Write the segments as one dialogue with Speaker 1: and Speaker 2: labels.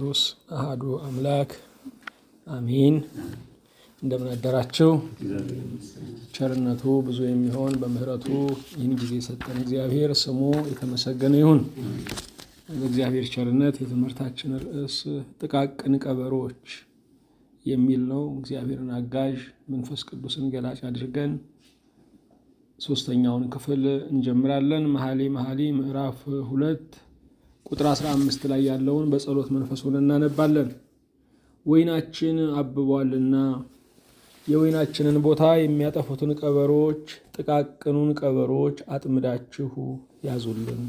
Speaker 1: ቅዱስ አሃዱ አምላክ አሚን። እንደምን አደራችሁ። ቸርነቱ ብዙ የሚሆን በምህረቱ ይህን ጊዜ የሰጠን እግዚአብሔር ስሙ የተመሰገነ ይሁን። በእግዚአብሔር ቸርነት የትምህርታችን ርዕስ ጥቃቅን ቀበሮች የሚል ነው። እግዚአብሔርን አጋዥ መንፈስ ቅዱስን ገላጭ አድርገን ሶስተኛውን ክፍል እንጀምራለን። መኃልየ መኃልይ ምዕራፍ ሁለት ቁጥር 15 ላይ ያለውን በጸሎት መንፈስ ሆነን እናነባለን። ወይናችን አብቧልና የወይናችንን ቦታ የሚያጠፉትን ቀበሮች ጥቃቅኑን ቀበሮች አጥምዳችሁ ያዙልን።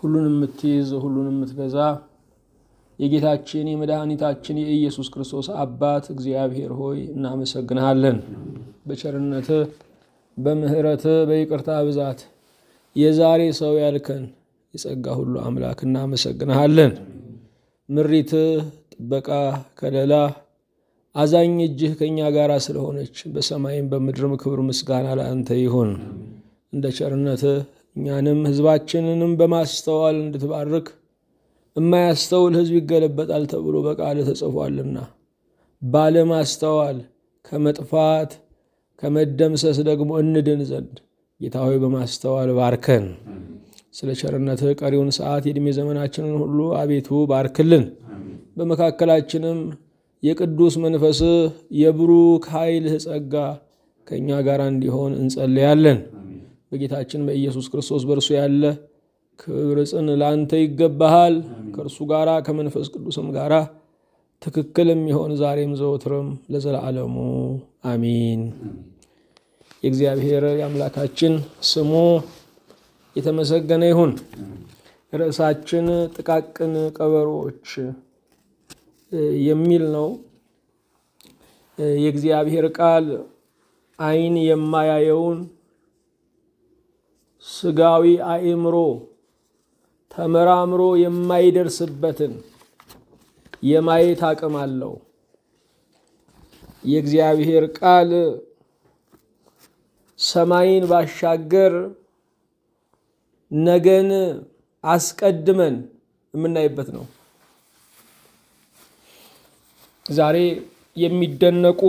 Speaker 1: ሁሉን የምትይዝ ሁሉን የምትገዛ የጌታችን የመድኃኒታችን የኢየሱስ ክርስቶስ አባት እግዚአብሔር ሆይ እናመሰግንሃለን። በቸርነት በምሕረት በይቅርታ ብዛት የዛሬ ሰው ያልከን የጸጋ ሁሉ አምላክ እናመሰግንሃለን። ምሪትህ፣ ጥበቃ፣ ከለላ፣ አዛኝ እጅህ ከእኛ ጋር ስለሆነች በሰማይም በምድርም ክብር ምስጋና ለአንተ ይሁን። እንደ ቸርነትህ እኛንም ህዝባችንንም በማስተዋል እንድትባርክ እማያስተውል ህዝብ ይገለበጣል ተብሎ በቃል ተጽፏልና ባለማስተዋል ከመጥፋት ከመደምሰስ ደግሞ እንድን ዘንድ ጌታ ሆይ በማስተዋል ባርከን። ስለ ቸርነትህ ቀሪውን ሰዓት የዕድሜ ዘመናችንን ሁሉ አቤቱ ባርክልን። በመካከላችንም የቅዱስ መንፈስህ የብሩክ ኃይልህ ጸጋ ከእኛ ጋር እንዲሆን እንጸልያለን። በጌታችን በኢየሱስ ክርስቶስ በእርሱ ያለ ክብር ጽን ለአንተ ይገባሃል። ከእርሱ ጋራ ከመንፈስ ቅዱስም ጋራ ትክክል የሚሆን ዛሬም ዘወትርም ለዘላለሙ አሚን። የእግዚአብሔር የአምላካችን ስሙ የተመሰገነ ይሁን። ርዕሳችን ጥቃቅን ቀበሮዎች የሚል ነው። የእግዚአብሔር ቃል ዓይን የማያየውን ስጋዊ አእምሮ ተመራምሮ የማይደርስበትን የማየት አቅም አለው። የእግዚአብሔር ቃል ሰማይን ባሻገር ነገን አስቀድመን የምናይበት ነው። ዛሬ የሚደነቁ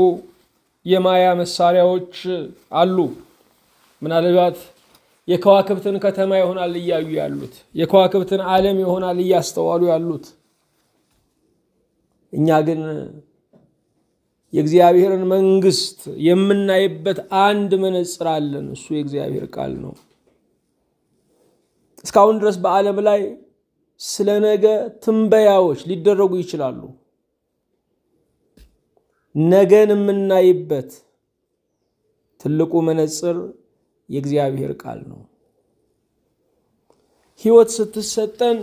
Speaker 1: የማያ መሳሪያዎች አሉ። ምናልባት የከዋክብትን ከተማ ይሆናል እያዩ ያሉት፣ የከዋክብትን ዓለም ይሆናል እያስተዋሉ ያሉት። እኛ ግን የእግዚአብሔርን መንግስት የምናይበት አንድ መነጽር አለን። እሱ የእግዚአብሔር ቃል ነው። እስካሁን ድረስ በዓለም ላይ ስለ ነገ ትንበያዎች ሊደረጉ ይችላሉ። ነገን የምናይበት ትልቁ መነጽር የእግዚአብሔር ቃል ነው። ሕይወት ስትሰጠን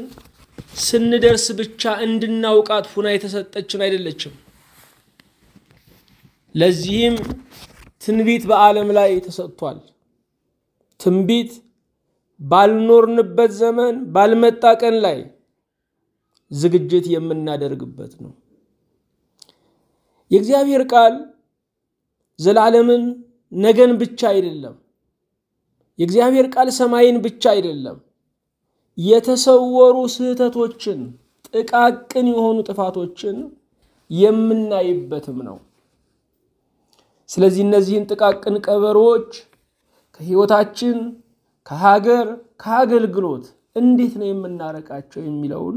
Speaker 1: ስንደርስ ብቻ እንድናውቃት ሁና የተሰጠችን አይደለችም። ለዚህም ትንቢት በዓለም ላይ ተሰጥቷል። ትንቢት ባልኖርንበት ዘመን ባልመጣ ቀን ላይ ዝግጅት የምናደርግበት ነው። የእግዚአብሔር ቃል ዘላለምን ነገን ብቻ አይደለም። የእግዚአብሔር ቃል ሰማይን ብቻ አይደለም። የተሰወሩ ስህተቶችን፣ ጥቃቅን የሆኑ ጥፋቶችን የምናይበትም ነው። ስለዚህ እነዚህን ጥቃቅን ቀበሮዎች ከህይወታችን፣ ከሀገር፣ ከአገልግሎት እንዴት ነው የምናረቃቸው የሚለውን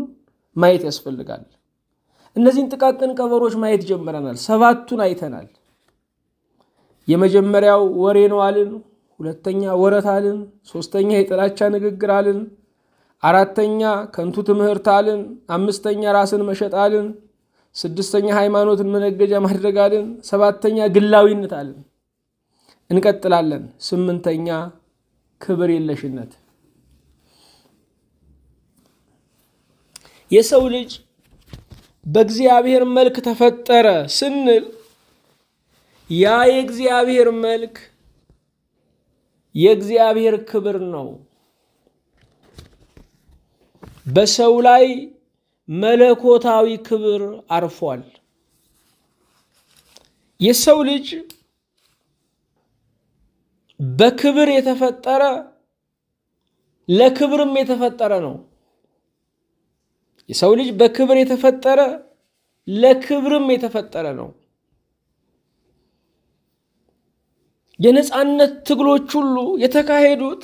Speaker 1: ማየት ያስፈልጋል። እነዚህን ጥቃቅን ቀበሮች ማየት ጀምረናል። ሰባቱን አይተናል። የመጀመሪያው ወሬ ነው አልን። ሁለተኛ ወረት አልን። ሶስተኛ የጥላቻ ንግግር አልን። አራተኛ ከንቱ ትምህርት አልን። አምስተኛ ራስን መሸጥ አልን። ስድስተኛ ሃይማኖትን መነገጃ ማድረግ አለን። ሰባተኛ ግላዊነት አለን። እንቀጥላለን። ስምንተኛ ክብር የለሽነት። የሰው ልጅ በእግዚአብሔር መልክ ተፈጠረ ስንል ያ የእግዚአብሔር መልክ የእግዚአብሔር ክብር ነው። በሰው ላይ መለኮታዊ ክብር አርፏል። የሰው ልጅ በክብር የተፈጠረ ለክብርም የተፈጠረ ነው። የሰው ልጅ በክብር የተፈጠረ ለክብርም የተፈጠረ ነው። የነፃነት ትግሎች ሁሉ የተካሄዱት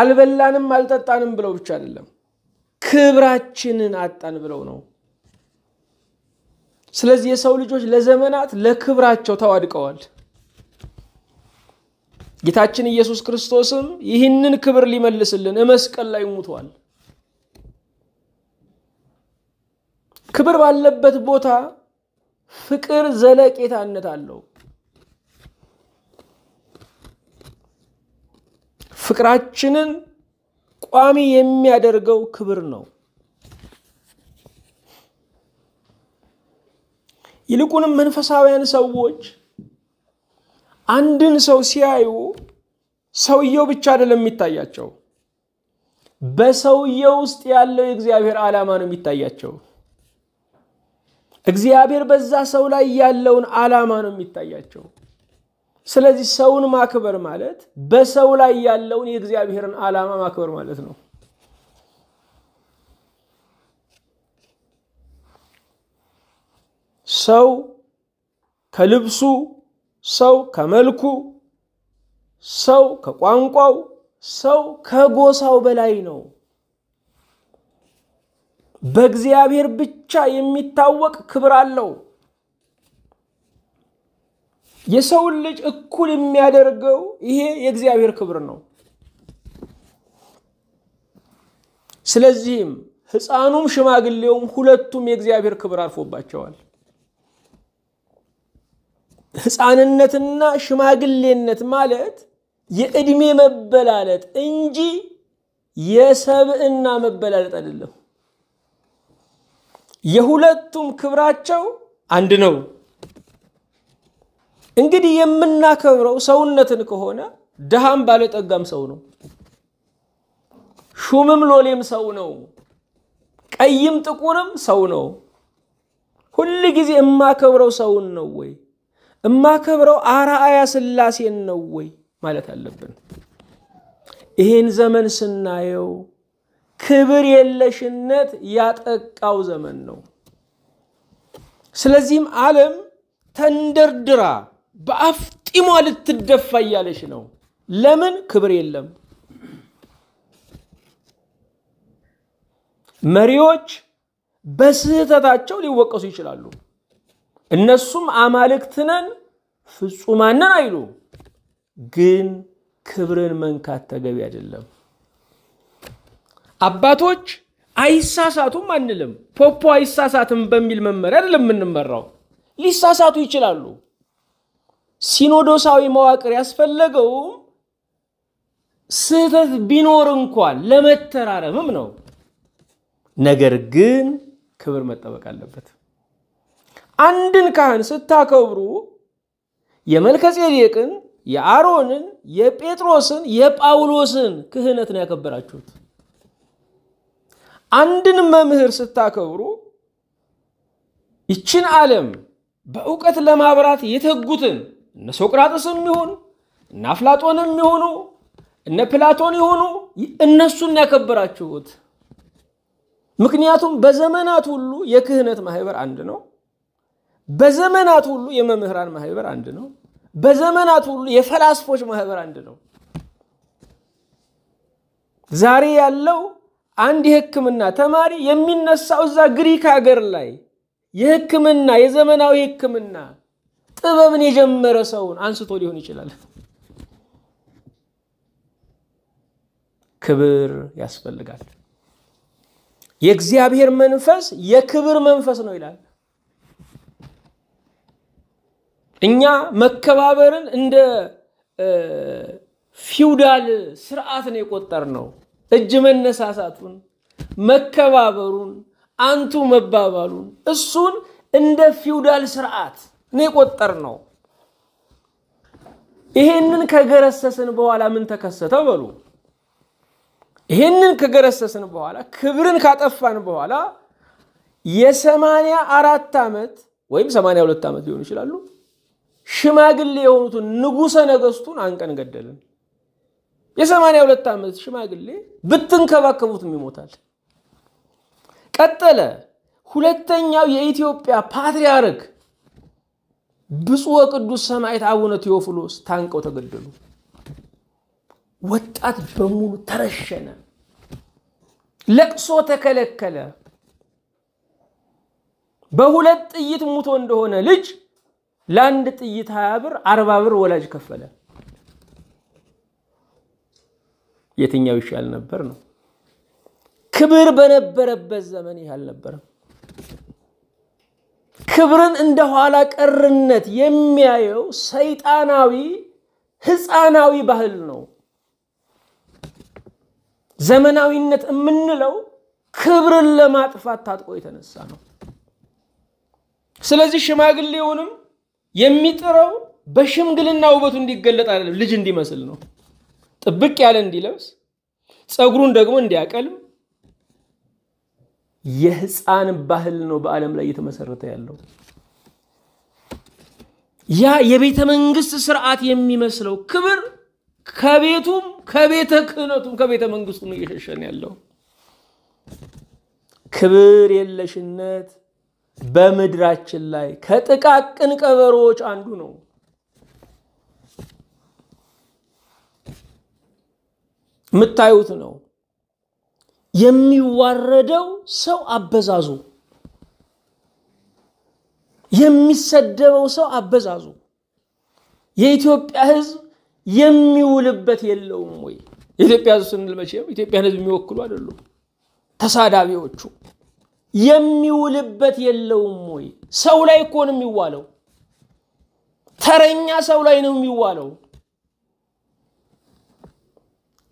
Speaker 1: አልበላንም አልጠጣንም ብለው ብቻ አይደለም፣ ክብራችንን አጣን ብለው ነው። ስለዚህ የሰው ልጆች ለዘመናት ለክብራቸው ተዋድቀዋል። ጌታችን ኢየሱስ ክርስቶስም ይህንን ክብር ሊመልስልን መስቀል ላይ ሙቷል። ክብር ባለበት ቦታ ፍቅር ዘለቄታነት አለው። ፍቅራችንን ቋሚ የሚያደርገው ክብር ነው። ይልቁንም መንፈሳውያን ሰዎች አንድን ሰው ሲያዩ ሰውየው ብቻ አይደለም የሚታያቸው፣ በሰውየው ውስጥ ያለው የእግዚአብሔር ዓላማ ነው የሚታያቸው። እግዚአብሔር በዛ ሰው ላይ ያለውን ዓላማ ነው የሚታያቸው። ስለዚህ ሰውን ማክበር ማለት በሰው ላይ ያለውን የእግዚአብሔርን ዓላማ ማክበር ማለት ነው። ሰው ከልብሱ፣ ሰው ከመልኩ፣ ሰው ከቋንቋው፣ ሰው ከጎሳው በላይ ነው። በእግዚአብሔር ብቻ የሚታወቅ ክብር አለው። የሰውን ልጅ እኩል የሚያደርገው ይሄ የእግዚአብሔር ክብር ነው። ስለዚህም ሕፃኑም ሽማግሌውም ሁለቱም የእግዚአብሔር ክብር አርፎባቸዋል። ሕፃንነትና ሽማግሌነት ማለት የዕድሜ መበላለጥ እንጂ የሰብዕና መበላለጥ አይደለም። የሁለቱም ክብራቸው አንድ ነው። እንግዲህ የምናከብረው ሰውነትን ከሆነ ድሃም ባለጠጋም ሰው ነው። ሹምም ሎሌም ሰው ነው። ቀይም ጥቁርም ሰው ነው። ሁል ጊዜ እማከብረው ሰውን ነው ወይ? እማከብረው አርአያ ስላሴን ነው ወይ ማለት አለብን። ይህን ዘመን ስናየው ክብር የለሽነት ያጠቃው ዘመን ነው። ስለዚህም ዓለም ተንደርድራ ጢሟ ልትደፋ እያለች ነው። ለምን ክብር የለም። መሪዎች በስህተታቸው ሊወቀሱ ይችላሉ። እነሱም አማልክትነን ፍጹማንን አይሉ፣ ግን ክብርን መንካት ተገቢ አይደለም። አባቶች አይሳሳቱም አንልም። ፖፖ አይሳሳትም በሚል መመሪያ አይደለም የምንመራው። ሊሳሳቱ ይችላሉ። ሲኖዶሳዊ መዋቅር ያስፈለገውም ስህተት ቢኖር እንኳን ለመተራረምም ነው። ነገር ግን ክብር መጠበቅ አለበት። አንድን ካህን ስታከብሩ የመልከጼዴቅን፣ የአሮንን፣ የጴጥሮስን፣ የጳውሎስን ክህነት ነው ያከበራችሁት። አንድን መምህር ስታከብሩ ይችን ዓለም በእውቀት ለማብራት የተጉትን እነ ሶቅራጥስም ይሁን እነ አፍላጦንም ይሆኑ እነ ፕላቶን ይሆኑ እነሱን ያከበራችሁት። ምክንያቱም በዘመናት ሁሉ የክህነት ማህበር አንድ ነው። በዘመናት ሁሉ የመምህራን ማህበር አንድ ነው። በዘመናት ሁሉ የፈላስፎች ማህበር አንድ ነው። ዛሬ ያለው አንድ የሕክምና ተማሪ የሚነሳው እዛ ግሪክ ሀገር ላይ የሕክምና የዘመናዊ ሕክምና ጥበብን የጀመረ ሰውን አንስቶ ሊሆን ይችላል። ክብር ያስፈልጋል። የእግዚአብሔር መንፈስ የክብር መንፈስ ነው ይላል። እኛ መከባበርን እንደ ፊውዳል ስርዓት ነው የቆጠር ነው። እጅ መነሳሳቱን፣ መከባበሩን፣ አንቱ መባባሉን እሱን እንደ ፊውዳል ስርዓት ነው የቆጠር ነው። ይሄንን ከገረሰስን በኋላ ምን ተከሰተ በሉ። ይሄንን ከገረሰስን በኋላ ክብርን ካጠፋን በኋላ የሰማንያ አራት ዓመት ወይም ሰማንያ ሁለት ዓመት ሊሆኑ ይችላሉ ሽማግሌ የሆኑትን ንጉሠ ነገሥቱን አንቀን ገደልን። የሰማንያ ሁለት ዓመት ሽማግሌ ብትንከባከቡትም ይሞታል። ቀጠለ። ሁለተኛው የኢትዮጵያ ፓትርያርክ ብፁዕ ቅዱስ ሰማዕት አቡነ ቴዎፍሎስ ታንቀው ተገደሉ። ወጣት በሙሉ ተረሸነ፣ ለቅሶ ተከለከለ። በሁለት ጥይት ሙቶ እንደሆነ ልጅ ለአንድ ጥይት ሀያ ብር አርባ ብር ወላጅ ከፈለ። የትኛው ይሻል ነበር ነው። ክብር በነበረበት ዘመን ይህ አልነበረም። ክብርን እንደ ኋላ ቀርነት የሚያየው ሰይጣናዊ ህፃናዊ ባህል ነው። ዘመናዊነት የምንለው ክብርን ለማጥፋት ታጥቆ የተነሳ ነው። ስለዚህ ሽማግሌውንም የሚጥረው በሽምግልና ውበቱ እንዲገለጥ አይደለም፣ ልጅ እንዲመስል ነው። ጥብቅ ያለ እንዲለብስ፣ ፀጉሩን ደግሞ እንዲያቀልም የህፃን ባህል ነው በዓለም ላይ እየተመሰረተ ያለው። ያ የቤተ መንግስት ስርዓት የሚመስለው ክብር ከቤቱም ከቤተ ክህነቱም ከቤተ መንግስቱም እየሸሸን ያለው ክብር የለሽነት በምድራችን ላይ ከጥቃቅን ቀበሮዎች አንዱ ነው። የምታዩት ነው። የሚዋረደው ሰው አበዛዙ፣ የሚሰደበው ሰው አበዛዙ። የኢትዮጵያ ህዝብ የሚውልበት የለውም ወይ? የኢትዮጵያ ህዝብ ስንል መቼም ኢትዮጵያን ህዝብ የሚወክሉ አይደሉም ተሳዳቢዎቹ። የሚውልበት የለውም ወይ? ሰው ላይ እኮ ነው የሚዋለው። ተረኛ ሰው ላይ ነው የሚዋለው።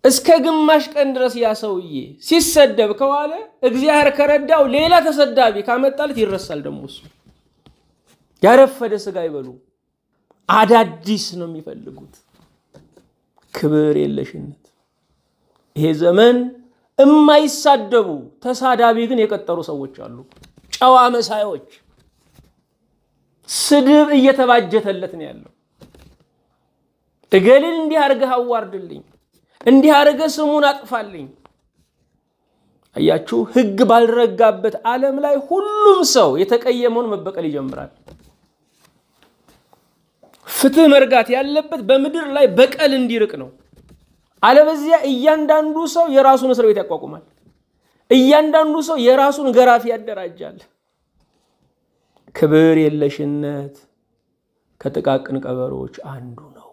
Speaker 1: እስከ ግማሽ ቀን ድረስ ያ ሰውዬ ሲሰደብ ከዋለ እግዚአብሔር ከረዳው ሌላ ተሰዳቢ ካመጣለት ይረሳል። ደግሞ እሱ ያረፈደ ስጋ ይበሉ። አዳዲስ ነው የሚፈልጉት ክብር የለሽነት። ይሄ ዘመን እማይሳደቡ ተሳዳቢ ግን የቀጠሩ ሰዎች አሉ። ጨዋ መሳዮች ስድብ እየተባጀተለት ነው ያለው። እገሌን እንዲህ አድርገህ አዋርድልኝ እንዲህ አድርገ ስሙን አጥፋልኝ። አያችሁ፣ ህግ ባልረጋበት ዓለም ላይ ሁሉም ሰው የተቀየመውን መበቀል ይጀምራል። ፍትህ መርጋት ያለበት በምድር ላይ በቀል እንዲርቅ ነው። አለበዚያ እያንዳንዱ ሰው የራሱን እስር ቤት ያቋቁማል። እያንዳንዱ ሰው የራሱን ገራፊ ያደራጃል። ክብር የለሽነት ከጥቃቅን ቀበሮች አንዱ ነው።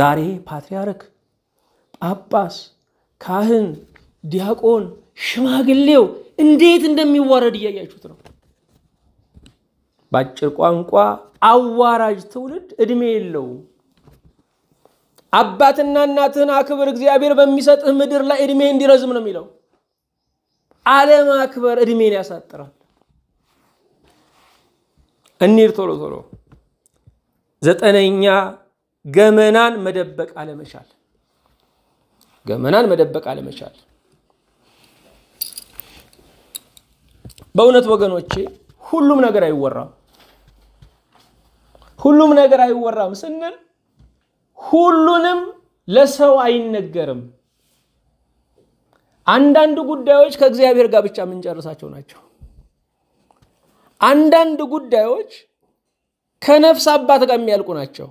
Speaker 1: ዛሬ ፓትርያርክ ጳጳስ፣ ካህን፣ ዲያቆን፣ ሽማግሌው እንዴት እንደሚዋረድ እያያችሁት ነው። በአጭር ቋንቋ አዋራጅ ትውልድ እድሜ የለውም። አባትና እናትህን አክብር እግዚአብሔር በሚሰጥህ ምድር ላይ እድሜ እንዲረዝም ነው የሚለው። አለማክበር እድሜን ያሳጥራል። እኒር ቶሎ ቶሎ ዘጠነኛ ገመናን መደበቅ አለመቻል ገመናን መደበቅ አለመቻል። በእውነት ወገኖቼ ሁሉም ነገር አይወራም። ሁሉም ነገር አይወራም ስንል ሁሉንም ለሰው አይነገርም። አንዳንድ ጉዳዮች ከእግዚአብሔር ጋር ብቻ የምንጨርሳቸው ናቸው። አንዳንድ ጉዳዮች ከነፍስ አባት ጋር የሚያልቁ ናቸው።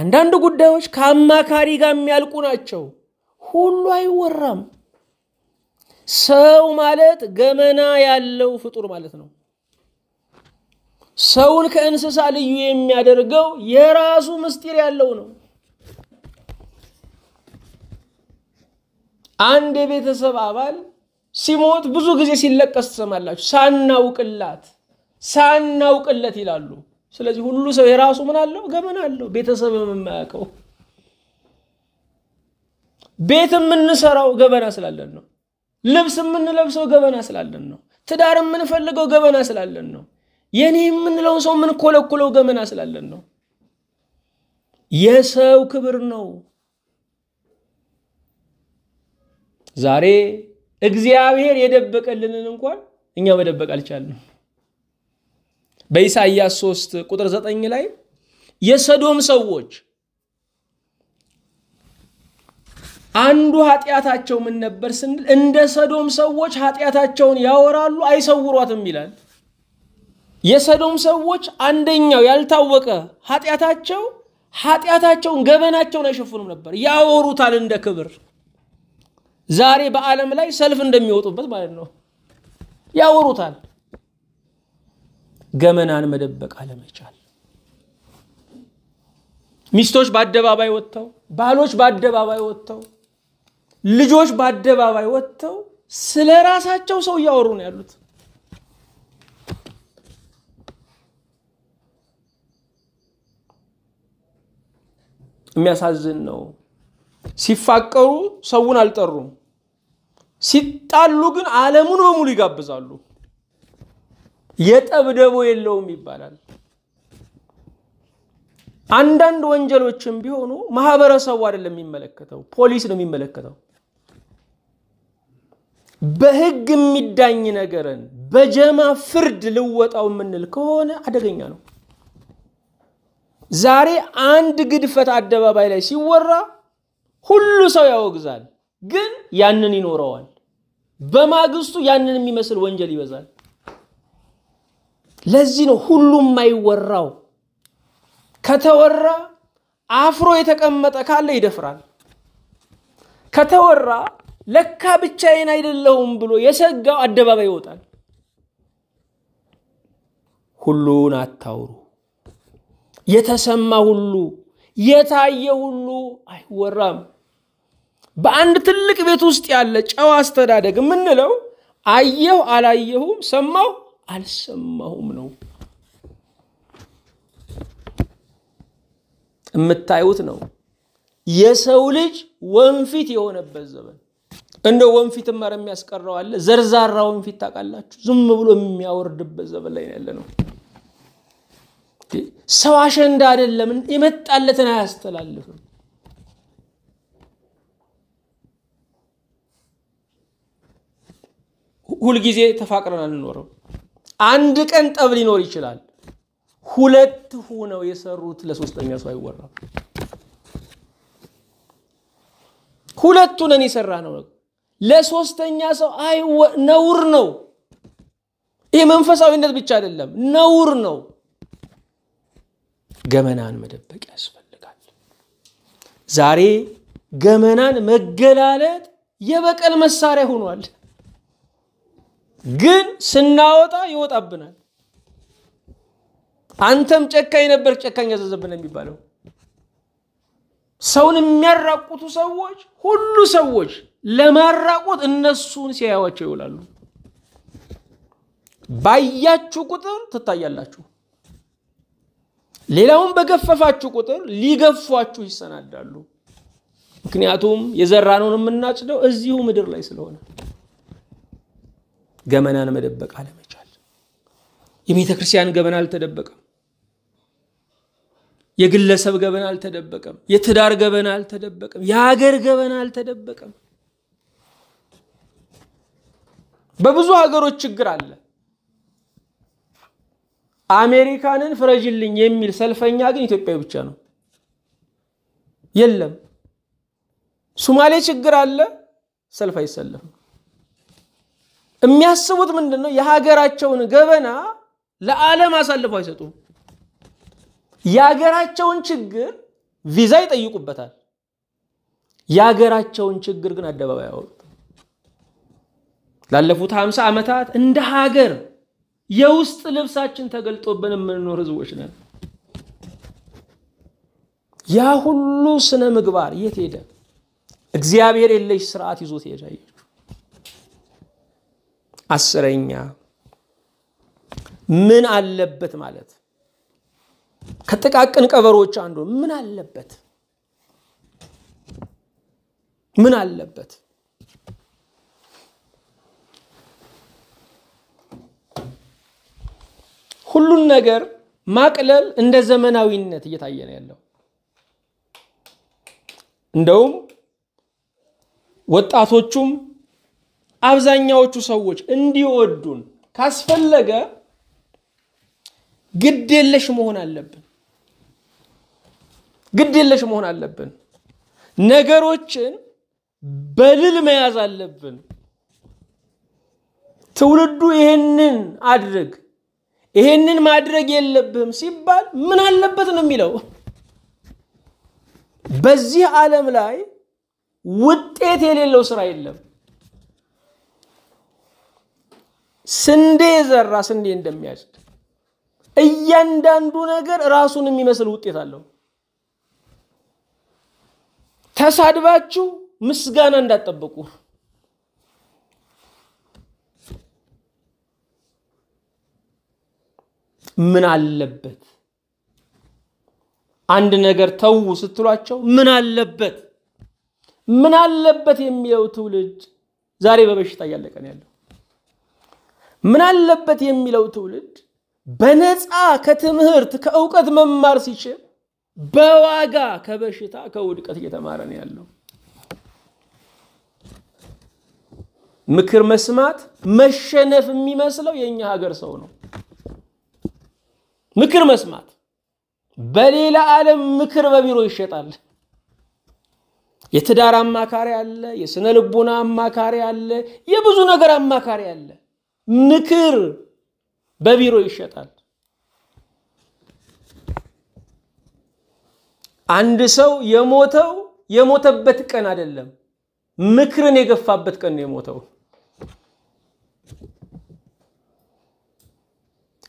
Speaker 1: አንዳንድ ጉዳዮች ከአማካሪ ጋር የሚያልቁ ናቸው። ሁሉ አይወራም። ሰው ማለት ገመና ያለው ፍጡር ማለት ነው። ሰውን ከእንስሳ ልዩ የሚያደርገው የራሱ ምስጢር ያለው ነው። አንድ የቤተሰብ አባል ሲሞት ብዙ ጊዜ ሲለቀስ ትሰማላችሁ። ሳናውቅላት ሳናውቅለት ይላሉ። ስለዚህ ሁሉ ሰው የራሱ ምን አለው? ገመና አለው። ቤተሰብ የማያውቀው ቤት የምንሰራው ገበና ስላለን ነው። ልብስ የምንለብሰው ገበና ስላለን ነው። ትዳር የምንፈልገው ገበና ስላለን ነው። የኔ የምንለው ሰው የምንኮለኩለው ገበና ስላለን ነው። የሰው ክብር ነው። ዛሬ እግዚአብሔር የደበቀልንን እንኳን እኛ መደበቅ አልቻልንም። በኢሳይያስ 3 ቁጥር 9 ላይ የሰዶም ሰዎች አንዱ ኃጢአታቸው ምን ነበር ስንል እንደ ሰዶም ሰዎች ኃጢአታቸውን ያወራሉ አይሰውሯትም ይላል። የሰዶም ሰዎች አንደኛው ያልታወቀ ኃጢአታቸው ኃጢአታቸውን ገበናቸውን አይሸፍኑም ነበር፣ ያወሩታል እንደ ክብር። ዛሬ በዓለም ላይ ሰልፍ እንደሚወጡበት ማለት ነው። ያወሩታል። ገመናን መደበቅ አለመቻል። ሚስቶች በአደባባይ ወጥተው፣ ባሎች በአደባባይ ወጥተው ልጆች በአደባባይ ወጥተው ስለ ራሳቸው ሰው እያወሩ ነው ያሉት። የሚያሳዝን ነው። ሲፋቀሩ ሰውን አልጠሩም፣ ሲጣሉ ግን ዓለሙን በሙሉ ይጋብዛሉ። የጠብ ደቦ የለውም ይባላል። አንዳንድ ወንጀሎችም ቢሆኑ ማህበረሰቡ አይደለም የሚመለከተው፣ ፖሊስ ነው የሚመለከተው። በህግ የሚዳኝ ነገርን በጀማ ፍርድ ልወጣው የምንል ከሆነ አደገኛ ነው። ዛሬ አንድ ግድፈት አደባባይ ላይ ሲወራ ሁሉ ሰው ያወግዛል፣ ግን ያንን ይኖረዋል። በማግስቱ ያንን የሚመስል ወንጀል ይበዛል። ለዚህ ነው ሁሉም አይወራው ከተወራ አፍሮ የተቀመጠ ካለ ይደፍራል። ከተወራ ለካ ብቻዬን አይደለሁም ብሎ የሰጋው አደባባይ ይወጣል። ሁሉን አታውሩ። የተሰማ ሁሉ የታየ ሁሉ አይወራም። በአንድ ትልቅ ቤት ውስጥ ያለ ጨዋ አስተዳደግ የምንለው አየሁ አላየሁም፣ ሰማሁ አልሰማሁም ነው። የምታዩት ነው የሰው ልጅ ወንፊት የሆነበት ዘመን እንደ ወንፊት መር የሚያስቀረው አለ። ዘርዛራ ወንፊት ታውቃላችሁ፣ ዝም ብሎ የሚያወርድበት ዘመን ላይ ያለ ነው። ሰው አሸንዳ አይደለም፣ የመጣለትን አያስተላልፍም። ሁልጊዜ ተፋቅረን አንኖርም። አንድ ቀን ጠብ ሊኖር ይችላል። ሁለት ሆነው የሰሩት ለሶስተኛ ሰው አይወራም። ሁለቱ ነን የሰራ ነው። ለሶስተኛ ሰው አይ ነውር ነው። ይህ መንፈሳዊነት ብቻ አይደለም፣ ነውር ነው። ገመናን መደበቅ ያስፈልጋል። ዛሬ ገመናን መገላለጥ የበቀል መሳሪያ ሆኗል። ግን ስናወጣ ይወጣብናል። አንተም ጨካኝ ነበር፣ ጨካኝ ያዘዘብን የሚባለው ሰውን የሚያራቁቱ ሰዎች ሁሉ ሰዎች ለማራቆት እነሱን ሲያያቸው ይውላሉ። ባያችሁ ቁጥር ትታያላችሁ። ሌላውን በገፈፋችሁ ቁጥር ሊገፏችሁ ይሰናዳሉ። ምክንያቱም የዘራነውን የምናጭደው እዚሁ ምድር ላይ ስለሆነ ገመናን መደበቅ አለመቻል። የቤተ ክርስቲያን ገመና አልተደበቀም። የግለሰብ ገበና አልተደበቀም። የትዳር ገበና አልተደበቀም። የሀገር ገበና አልተደበቀም። በብዙ ሀገሮች ችግር አለ። አሜሪካንን ፍረጅልኝ የሚል ሰልፈኛ ግን ኢትዮጵያዊ ብቻ ነው። የለም። ሱማሌ ችግር አለ፣ ሰልፍ አይሰለፍም። የሚያስቡት ምንድን ነው? የሀገራቸውን ገበና ለዓለም አሳልፈው አይሰጡም። የሀገራቸውን ችግር ቪዛ ይጠይቁበታል። የሀገራቸውን ችግር ግን አደባባይ አወጡ። ላለፉት 50 ዓመታት እንደ ሀገር የውስጥ ልብሳችን ተገልጦብን የምንኖር ህዝቦች ነን። ያ ሁሉ ስነ ምግባር የት ሄደ? እግዚአብሔር የለሽ ስርዓት ይዞት ሄደ። አስረኛ ምን አለበት ማለት ከጥቃቅን ቀበሮች አንዱ ምን አለበት ምን አለበት ሁሉን ነገር ማቅለል እንደ ዘመናዊነት እየታየ ነው ያለው። እንደውም ወጣቶቹም አብዛኛዎቹ ሰዎች እንዲወዱን ካስፈለገ ግድ የለሽ መሆን አለብን። ግድ የለሽ መሆን አለብን። ነገሮችን በልል መያዝ አለብን። ትውልዱ ይህንን አድርግ ይሄንን ማድረግ የለብህም ሲባል ምን አለበት ነው የሚለው። በዚህ ዓለም ላይ ውጤት የሌለው ስራ የለም። ስንዴ የዘራ ስንዴ እንደሚያጭድ እያንዳንዱ ነገር ራሱን የሚመስል ውጤት አለው። ተሳድባችሁ ምስጋና እንዳጠበቁ ምን አለበት? አንድ ነገር ተዉ ስትሏቸው ምን አለበት? ምን አለበት የሚለው ትውልድ ዛሬ በበሽታ እያለቀ ነው ያለው። ምን አለበት የሚለው ትውልድ በነፃ ከትምህርት ከእውቀት መማር ሲችል በዋጋ ከበሽታ ከውድቀት እየተማረ ነው ያለው። ምክር መስማት መሸነፍ የሚመስለው የእኛ ሀገር ሰው ነው። ምክር መስማት። በሌላ ዓለም ምክር በቢሮ ይሸጣል። የትዳር አማካሪ አለ፣ የስነ ልቦና አማካሪ አለ፣ የብዙ ነገር አማካሪ አለ። ምክር በቢሮ ይሸጣል። አንድ ሰው የሞተው የሞተበት ቀን አይደለም፣ ምክርን የገፋበት ቀን ነው የሞተው።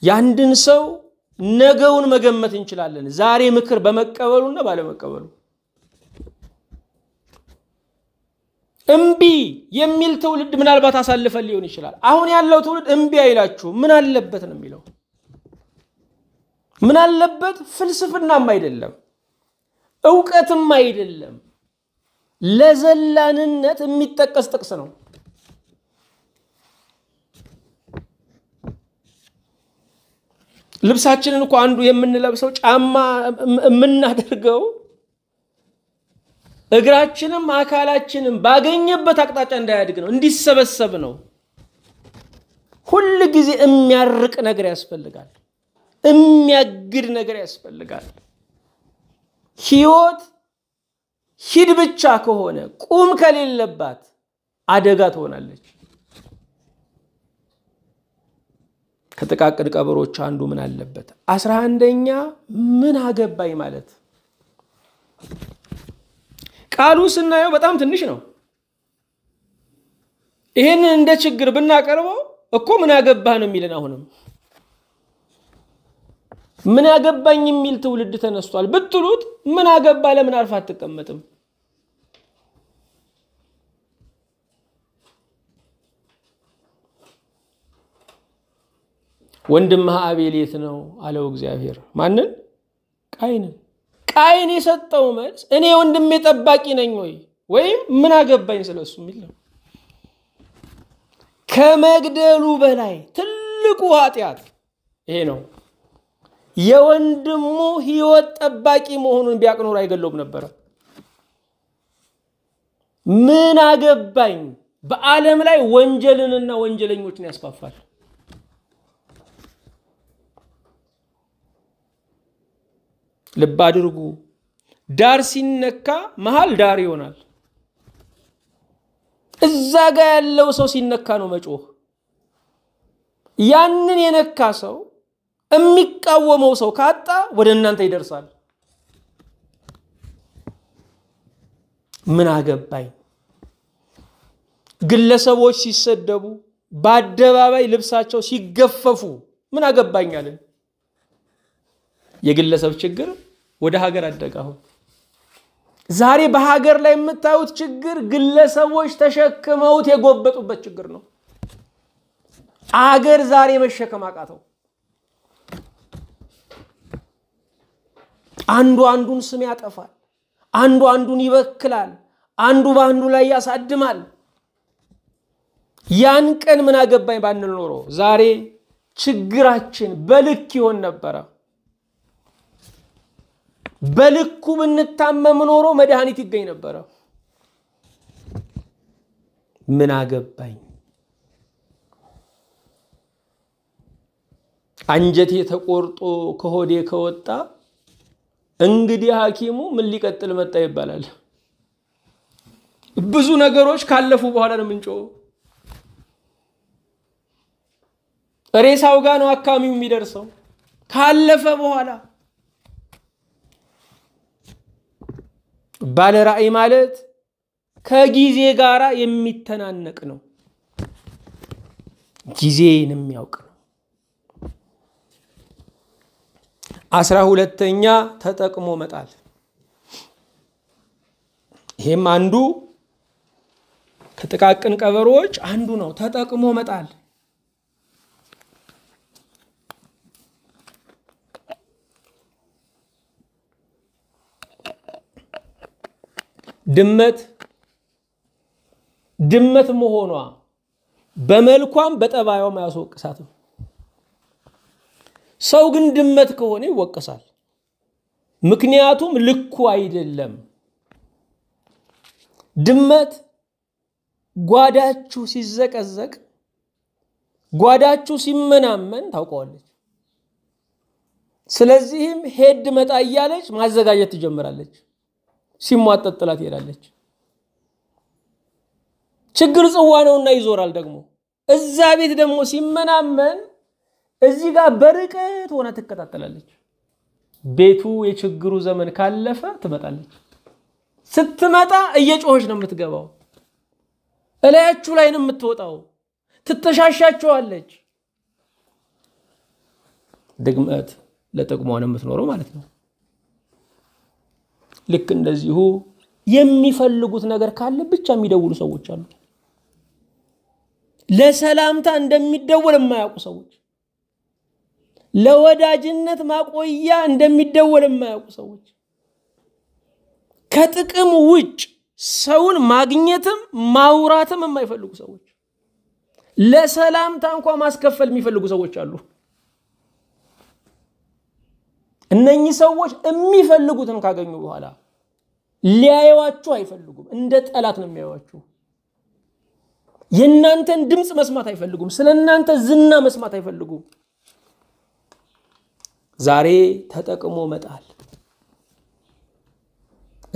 Speaker 1: የአንድን ሰው ነገውን መገመት እንችላለን። ዛሬ ምክር በመቀበሉና ባለመቀበሉ እምቢ የሚል ትውልድ ምናልባት አሳልፈን ሊሆን ይችላል። አሁን ያለው ትውልድ እምቢ አይላችሁ ምን አለበት ነው የሚለው። ምን አለበት ፍልስፍናም አይደለም እውቀትም አይደለም፣ ለዘላንነት የሚጠቀስ ጥቅስ ነው። ልብሳችንን እኮ አንዱ የምንለብሰው ጫማ የምናደርገው እግራችንም አካላችንም ባገኘበት አቅጣጫ እንዳያድግ ነው፣ እንዲሰበሰብ ነው። ሁል ጊዜ የሚያርቅ ነገር ያስፈልጋል። የሚያግድ ነገር ያስፈልጋል። ህይወት ሂድ ብቻ ከሆነ ቁም ከሌለባት አደጋ ትሆናለች። ከጥቃቅን ቀበሮች አንዱ ምን አለበት? አስራ አንደኛ ምን አገባኝ ማለት ቃሉ ስናየው በጣም ትንሽ ነው። ይህንን እንደ ችግር ብናቀርበው እኮ ምን አገባህ ነው የሚልን። አሁንም ምን አገባኝ የሚል ትውልድ ተነስቷል ብትሉት ምን አገባ ለምን አርፋ አትቀመጥም? ወንድምህ አቤል የት ነው አለው እግዚአብሔር። ማንን? ቃይንን። ቃይን የሰጠው መልስ እኔ ወንድሜ ጠባቂ ነኝ ወይ ወይም ምን አገባኝ ስለሱ የሚል ነው። ከመግደሉ በላይ ትልቁ ኃጢአት ይሄ ነው። የወንድሙ ህይወት ጠባቂ መሆኑን ቢያቅኖር አይገለውም ነበረ። ምን አገባኝ በዓለም ላይ ወንጀልንና ወንጀለኞችን ያስፋፋል። ልብ አድርጉ። ዳር ሲነካ መሀል ዳር ይሆናል። እዛ ጋ ያለው ሰው ሲነካ ነው መጮህ። ያንን የነካ ሰው የሚቃወመው ሰው ካጣ ወደ እናንተ ይደርሳል። ምን አገባኝ። ግለሰቦች ሲሰደቡ፣ በአደባባይ ልብሳቸው ሲገፈፉ ምን አገባኝ አለን? የግለሰብ ችግር ወደ ሀገር አደገ። አሁን ዛሬ በሀገር ላይ የምታዩት ችግር ግለሰቦች ተሸክመውት የጎበጡበት ችግር ነው። አገር ዛሬ መሸከም አቃተው። አንዱ አንዱን ስም ያጠፋል። አንዱ አንዱን ይበክላል። አንዱ በአንዱ ላይ ያሳድማል። ያን ቀን ምን አገባኝ ባንል ኖሮ ዛሬ ችግራችን በልክ ይሆን ነበረ። በልኩ ብንታመም ኖሮ መድኃኒት ይገኝ ነበረ። ምን አገባኝ? አንጀቴ ተቆርጦ ከሆዴ ከወጣ እንግዲህ ሐኪሙ ምን ሊቀጥል መጣ ይባላል። ብዙ ነገሮች ካለፉ በኋላ ነው የምንጮኸው። ሬሳው ጋር ነው አካሚው የሚደርሰው ካለፈ በኋላ ባለ ራእይ ማለት ከጊዜ ጋር የሚተናነቅ ነው። ጊዜን የሚያውቅ ነው። አስራ ሁለተኛ ተጠቅሞ መጣል። ይሄም አንዱ ከጥቃቅን ቀበሮዎች አንዱ ነው። ተጠቅሞ መጣል ድመት ድመት መሆኗ በመልኳም በጠባዩም አያስወቅሳትም። ሰው ግን ድመት ከሆነ ይወቀሳል። ምክንያቱም ልኩ አይደለም። ድመት ጓዳችሁ ሲዘቀዘቅ፣ ጓዳችሁ ሲመናመን ታውቀዋለች። ስለዚህም ሄድ መጣ እያለች ማዘጋጀት ትጀምራለች። ሲሟጠጥ ጥላት ትሄዳለች። ችግር ጽዋ ነውና ይዞራል። ደግሞ እዛ ቤት ደግሞ ሲመናመን እዚህ ጋር በርቀት ሆና ትከታተላለች። ቤቱ የችግሩ ዘመን ካለፈ ትመጣለች። ስትመጣ እየጮኸች ነው የምትገባው። እላያችሁ ላይ ነው የምትወጣው። ትተሻሻችኋለች። ድግመት ለጥቅሟ ነው የምትኖረው ማለት ነው። ልክ እንደዚሁ የሚፈልጉት ነገር ካለ ብቻ የሚደውሉ ሰዎች አሉ። ለሰላምታ እንደሚደወል የማያውቁ ሰዎች፣ ለወዳጅነት ማቆያ እንደሚደወል የማያውቁ ሰዎች፣ ከጥቅም ውጭ ሰውን ማግኘትም ማውራትም የማይፈልጉ ሰዎች፣ ለሰላምታ እንኳ ማስከፈል የሚፈልጉ ሰዎች አሉ። እነኚህ ሰዎች የሚፈልጉትን ካገኙ በኋላ ሊያየዋችሁ አይፈልጉም። እንደ ጠላት ነው የሚያዩዋችሁ። የእናንተን ድምፅ መስማት አይፈልጉም። ስለ እናንተ ዝና መስማት አይፈልጉም። ዛሬ ተጠቅሞ መጣል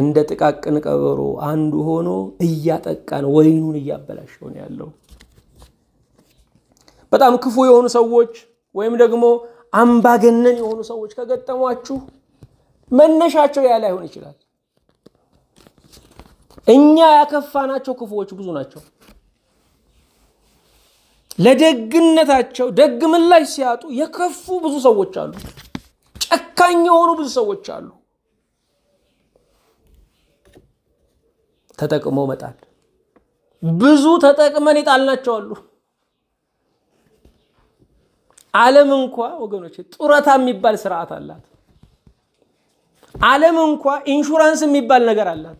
Speaker 1: እንደ ጥቃቅን ቀበሮ አንዱ ሆኖ እያጠቃን ወይኑን እያበላሸው ነው ያለው። በጣም ክፉ የሆኑ ሰዎች ወይም ደግሞ አምባገነን የሆኑ ሰዎች ከገጠሟችሁ መነሻቸው ያ ላይሆን ይችላል። እኛ ያከፋናቸው ክፉዎች ብዙ ናቸው። ለደግነታቸው ደግ ምላሽ ሲያጡ የከፉ ብዙ ሰዎች አሉ። ጨካኝ የሆኑ ብዙ ሰዎች አሉ። ተጠቅሞ መጣል ብዙ ተጠቅመን የጣልናቸው አሉ። ዓለም እንኳ ወገኖች ጡረታ የሚባል ስርዓት አላት። ዓለም እንኳ ኢንሹራንስ የሚባል ነገር አላት።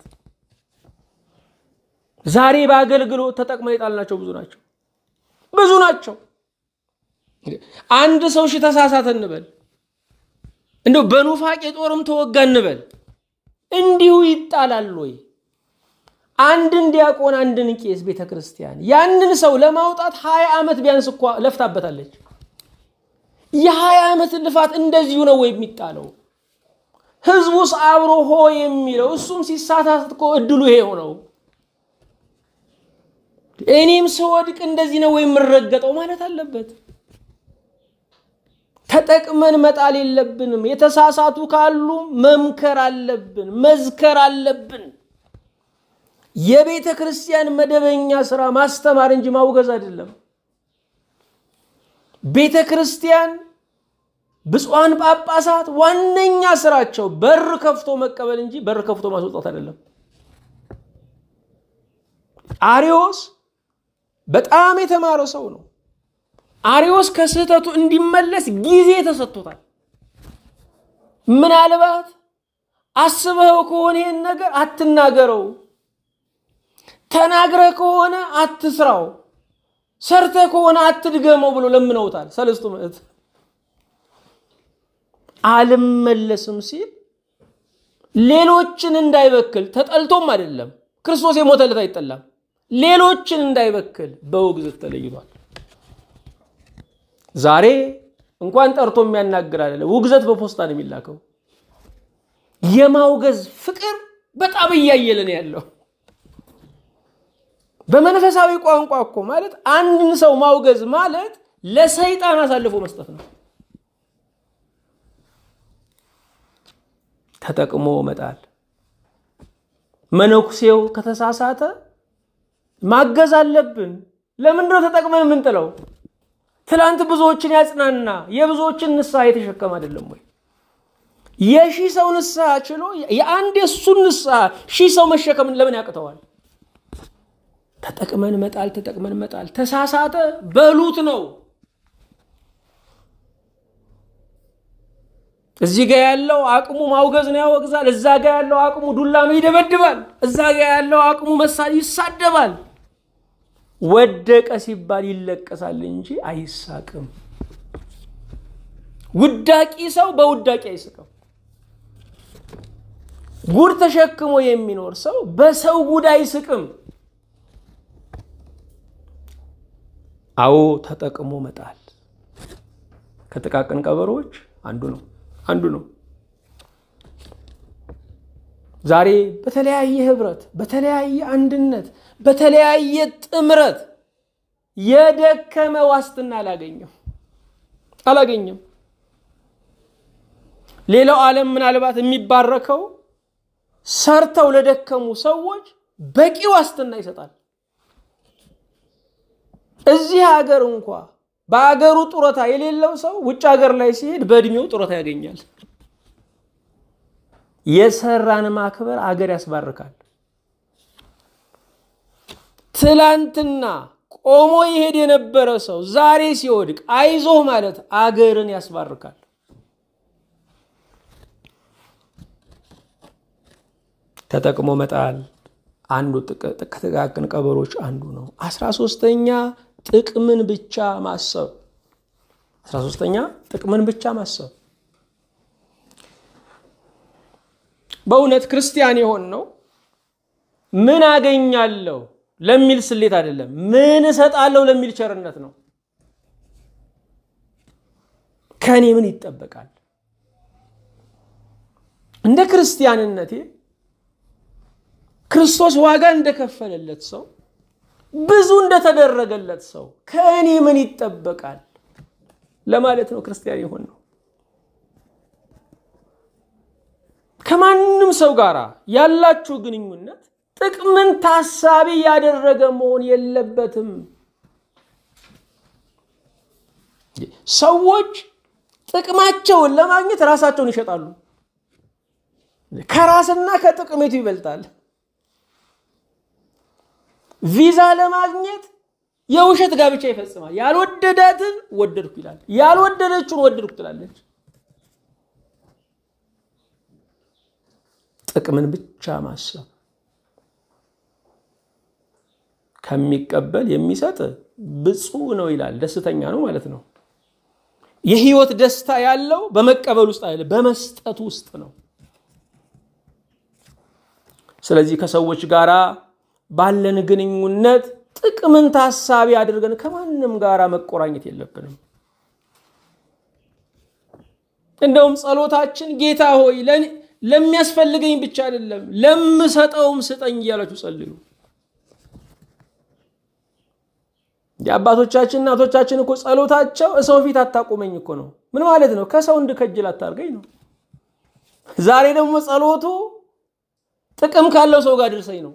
Speaker 1: ዛሬ በአገልግሎት ተጠቅመ የጣልናቸው ብዙ ናቸው፣ ብዙ ናቸው። አንድ ሰው ሺ ተሳሳተ እንበል፣ እንደው በኑፋቄ ጦርም ተወጋ እንበል፣ እንዲሁ ይጣላል ወይ? አንድን ዲያቆን አንድን ቄስ ቤተ ክርስቲያን ያንን ሰው ለማውጣት ሀያ ዓመት ቢያንስ እኳ ለፍታበታለች። የሀያ ዓመት ልፋት እንደዚሁ ነው ወይ የሚጣለው? ህዝቡስ አብሮ ሆ የሚለው እሱም ሲሳሳት እኮ እድሉ ይሄ ሆነው እኔም ስወድቅ እንደዚህ ነው ወይም የምረገጠው ማለት አለበት። ተጠቅመን መጣል የለብንም። የተሳሳቱ ካሉ መምከር አለብን፣ መዝከር አለብን። የቤተ ክርስቲያን መደበኛ ስራ ማስተማር እንጂ ማውገዝ አይደለም። ቤተ ክርስቲያን ብፁዓን ጳጳሳት ዋነኛ ስራቸው በር ከፍቶ መቀበል እንጂ በር ከፍቶ ማስወጣት አይደለም። አሪዎስ በጣም የተማረ ሰው ነው። አሪዎስ ከስህተቱ እንዲመለስ ጊዜ ተሰጥቶታል። ምናልባት አስበኸው ከሆነ ይህን ነገር አትናገረው፣ ተናግረ ከሆነ አትስራው፣ ሰርተ ከሆነ አትድገመው ብሎ ለምነውታል። ሰለስቱ ምዕት አልመለስም ሲል ሌሎችን እንዳይበክል ተጠልቶም አይደለም። ክርስቶስ የሞተለት አይጠላም። ሌሎችን እንዳይበክል በውግዘት ተለይቷል። ዛሬ እንኳን ጠርቶ የሚያናግር አይደለም፣ ውግዘት በፖስታ ነው የሚላከው። የማውገዝ ፍቅር በጣም እያየለን ያለው በመንፈሳዊ ቋንቋ እኮ ማለት አንድን ሰው ማውገዝ ማለት ለሰይጣን አሳልፎ መስጠት ነው፣ ተጠቅሞ መጣል። መነኩሴው ከተሳሳተ ማገዝ አለብን። ለምንድነው ነው ተጠቅመን የምንጥለው? ትላንት ብዙዎችን ያጽናና የብዙዎችን ንስሐ የተሸከመ አይደለም ወይ? የሺህ ሰው ንስሐ ችሎ የአንድ የእሱን ንስሐ ሺህ ሰው መሸከም ለምን ያቅተዋል? ተጠቅመን መጣል፣ ተጠቅመን መጣል። ተሳሳተ በሉት ነው እዚህ ጋ ያለው አቅሙ ማውገዝ ነው ያወግዛል። እዛ ጋ ያለው አቅሙ ዱላ ነው ይደበድባል። እዛ ጋ ያለው አቅሙ መሳሪ ይሳደባል። ወደቀ ሲባል ይለቀሳል እንጂ አይሳቅም። ውዳቂ ሰው በውዳቂ አይስቅም። ጉድ ተሸክሞ የሚኖር ሰው በሰው ጉድ አይስቅም። አዎ ተጠቅሞ መጣል ከጥቃቅን ቀበሮዎች አንዱ ነው። አንዱ ነው። ዛሬ በተለያየ ህብረት፣ በተለያየ አንድነት፣ በተለያየ ጥምረት የደከመ ዋስትና አላገኘም አላገኘም። ሌላው ዓለም ምናልባት የሚባረከው ሰርተው ለደከሙ ሰዎች በቂ ዋስትና ይሰጣል። እዚህ ሀገር እንኳ በአገሩ ጡረታ የሌለው ሰው ውጭ ሀገር ላይ ሲሄድ በእድሜው ጡረታ ያገኛል። የሰራን ማክበር አገር ያስባርካል። ትላንትና ቆሞ ይሄድ የነበረ ሰው ዛሬ ሲወድቅ አይዞህ ማለት አገርን ያስባርካል። ተጠቅሞ መጣል አንዱ ከጥቃቅን ቀበሮች አንዱ ነው። አስራ ሶስተኛ ጥቅምን ብቻ ማሰብ። አስራ ሶስተኛ ጥቅምን ብቻ ማሰብ። በእውነት ክርስቲያን የሆን ነው ምን አገኛለሁ ለሚል ስሌት አይደለም፣ ምን እሰጣለሁ ለሚል ቸርነት ነው። ከእኔ ምን ይጠበቃል? እንደ ክርስቲያንነቴ ክርስቶስ ዋጋ እንደከፈለለት ሰው ብዙ እንደተደረገለት ሰው ከእኔ ምን ይጠበቃል ለማለት ነው ክርስቲያን የሆን ነው። ከማንም ሰው ጋር ያላችሁ ግንኙነት ጥቅምን ታሳቢ ያደረገ መሆን የለበትም። ሰዎች ጥቅማቸውን ለማግኘት ራሳቸውን ይሸጣሉ። ከራስና ከጥቅሜቱ ይበልጣል። ቪዛ ለማግኘት የውሸት ጋብቻ ይፈጽማል። ያልወደዳትን ወደድኩ ይላል፣ ያልወደደችውን ወደድኩ ትላለች። ጥቅምን ብቻ ማሰብ ከሚቀበል የሚሰጥ ብፁዕ ነው ይላል። ደስተኛ ነው ማለት ነው። የህይወት ደስታ ያለው በመቀበል ውስጥ አይደለም፣ በመስጠት ውስጥ ነው። ስለዚህ ከሰዎች ጋራ ባለን ግንኙነት ጥቅምን ታሳቢ አድርገን ከማንም ጋር መቆራኘት የለብንም። እንደውም ጸሎታችን ጌታ ሆይ ለሚያስፈልገኝ ብቻ አይደለም ለምሰጠውም ስጠኝ እያላችሁ ጸልዩ። የአባቶቻችን እናቶቻችን እኮ ጸሎታቸው ሰው ፊት አታቁመኝ እኮ ነው። ምን ማለት ነው? ከሰው እንድከጅል አታርገኝ ነው። ዛሬ ደግሞ ጸሎቱ ጥቅም ካለው ሰው ጋር ድርሰኝ ነው።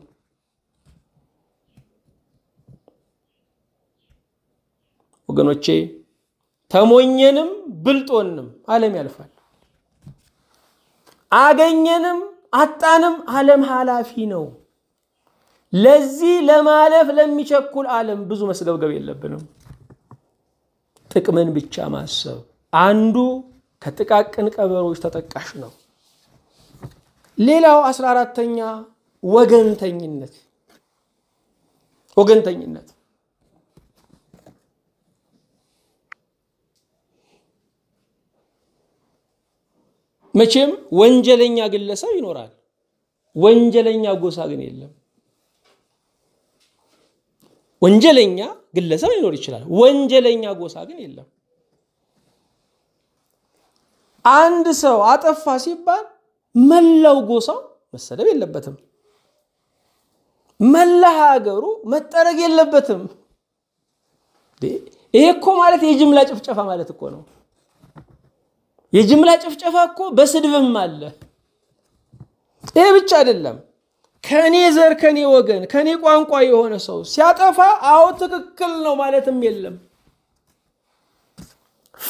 Speaker 1: ወገኖቼ ተሞኘንም ብልጦንም ዓለም ያልፋል። አገኘንም አጣንም ዓለም ኃላፊ ነው። ለዚህ ለማለፍ ለሚቸኩል ዓለም ብዙ መስገብገብ የለብንም። ጥቅምን ብቻ ማሰብ አንዱ ከጥቃቅን ቀበሮች ተጠቃሽ ነው። ሌላው አስራ አራተኛ ወገንተኝነት ወገንተኝነት መቼም ወንጀለኛ ግለሰብ ይኖራል፣ ወንጀለኛ ጎሳ ግን የለም። ወንጀለኛ ግለሰብ ሊኖር ይችላል፣ ወንጀለኛ ጎሳ ግን የለም። አንድ ሰው አጠፋ ሲባል መላው ጎሳው መሰደብ የለበትም። መላ ሀገሩ መጠረግ የለበትም። ይሄ እኮ ማለት የጅምላ ጭፍጨፋ ማለት እኮ ነው። የጅምላ ጭፍጨፋ እኮ በስድብም አለ። ይህ ብቻ አይደለም። ከእኔ ዘር፣ ከእኔ ወገን፣ ከእኔ ቋንቋ የሆነ ሰው ሲያጠፋ አዎ ትክክል ነው ማለትም የለም።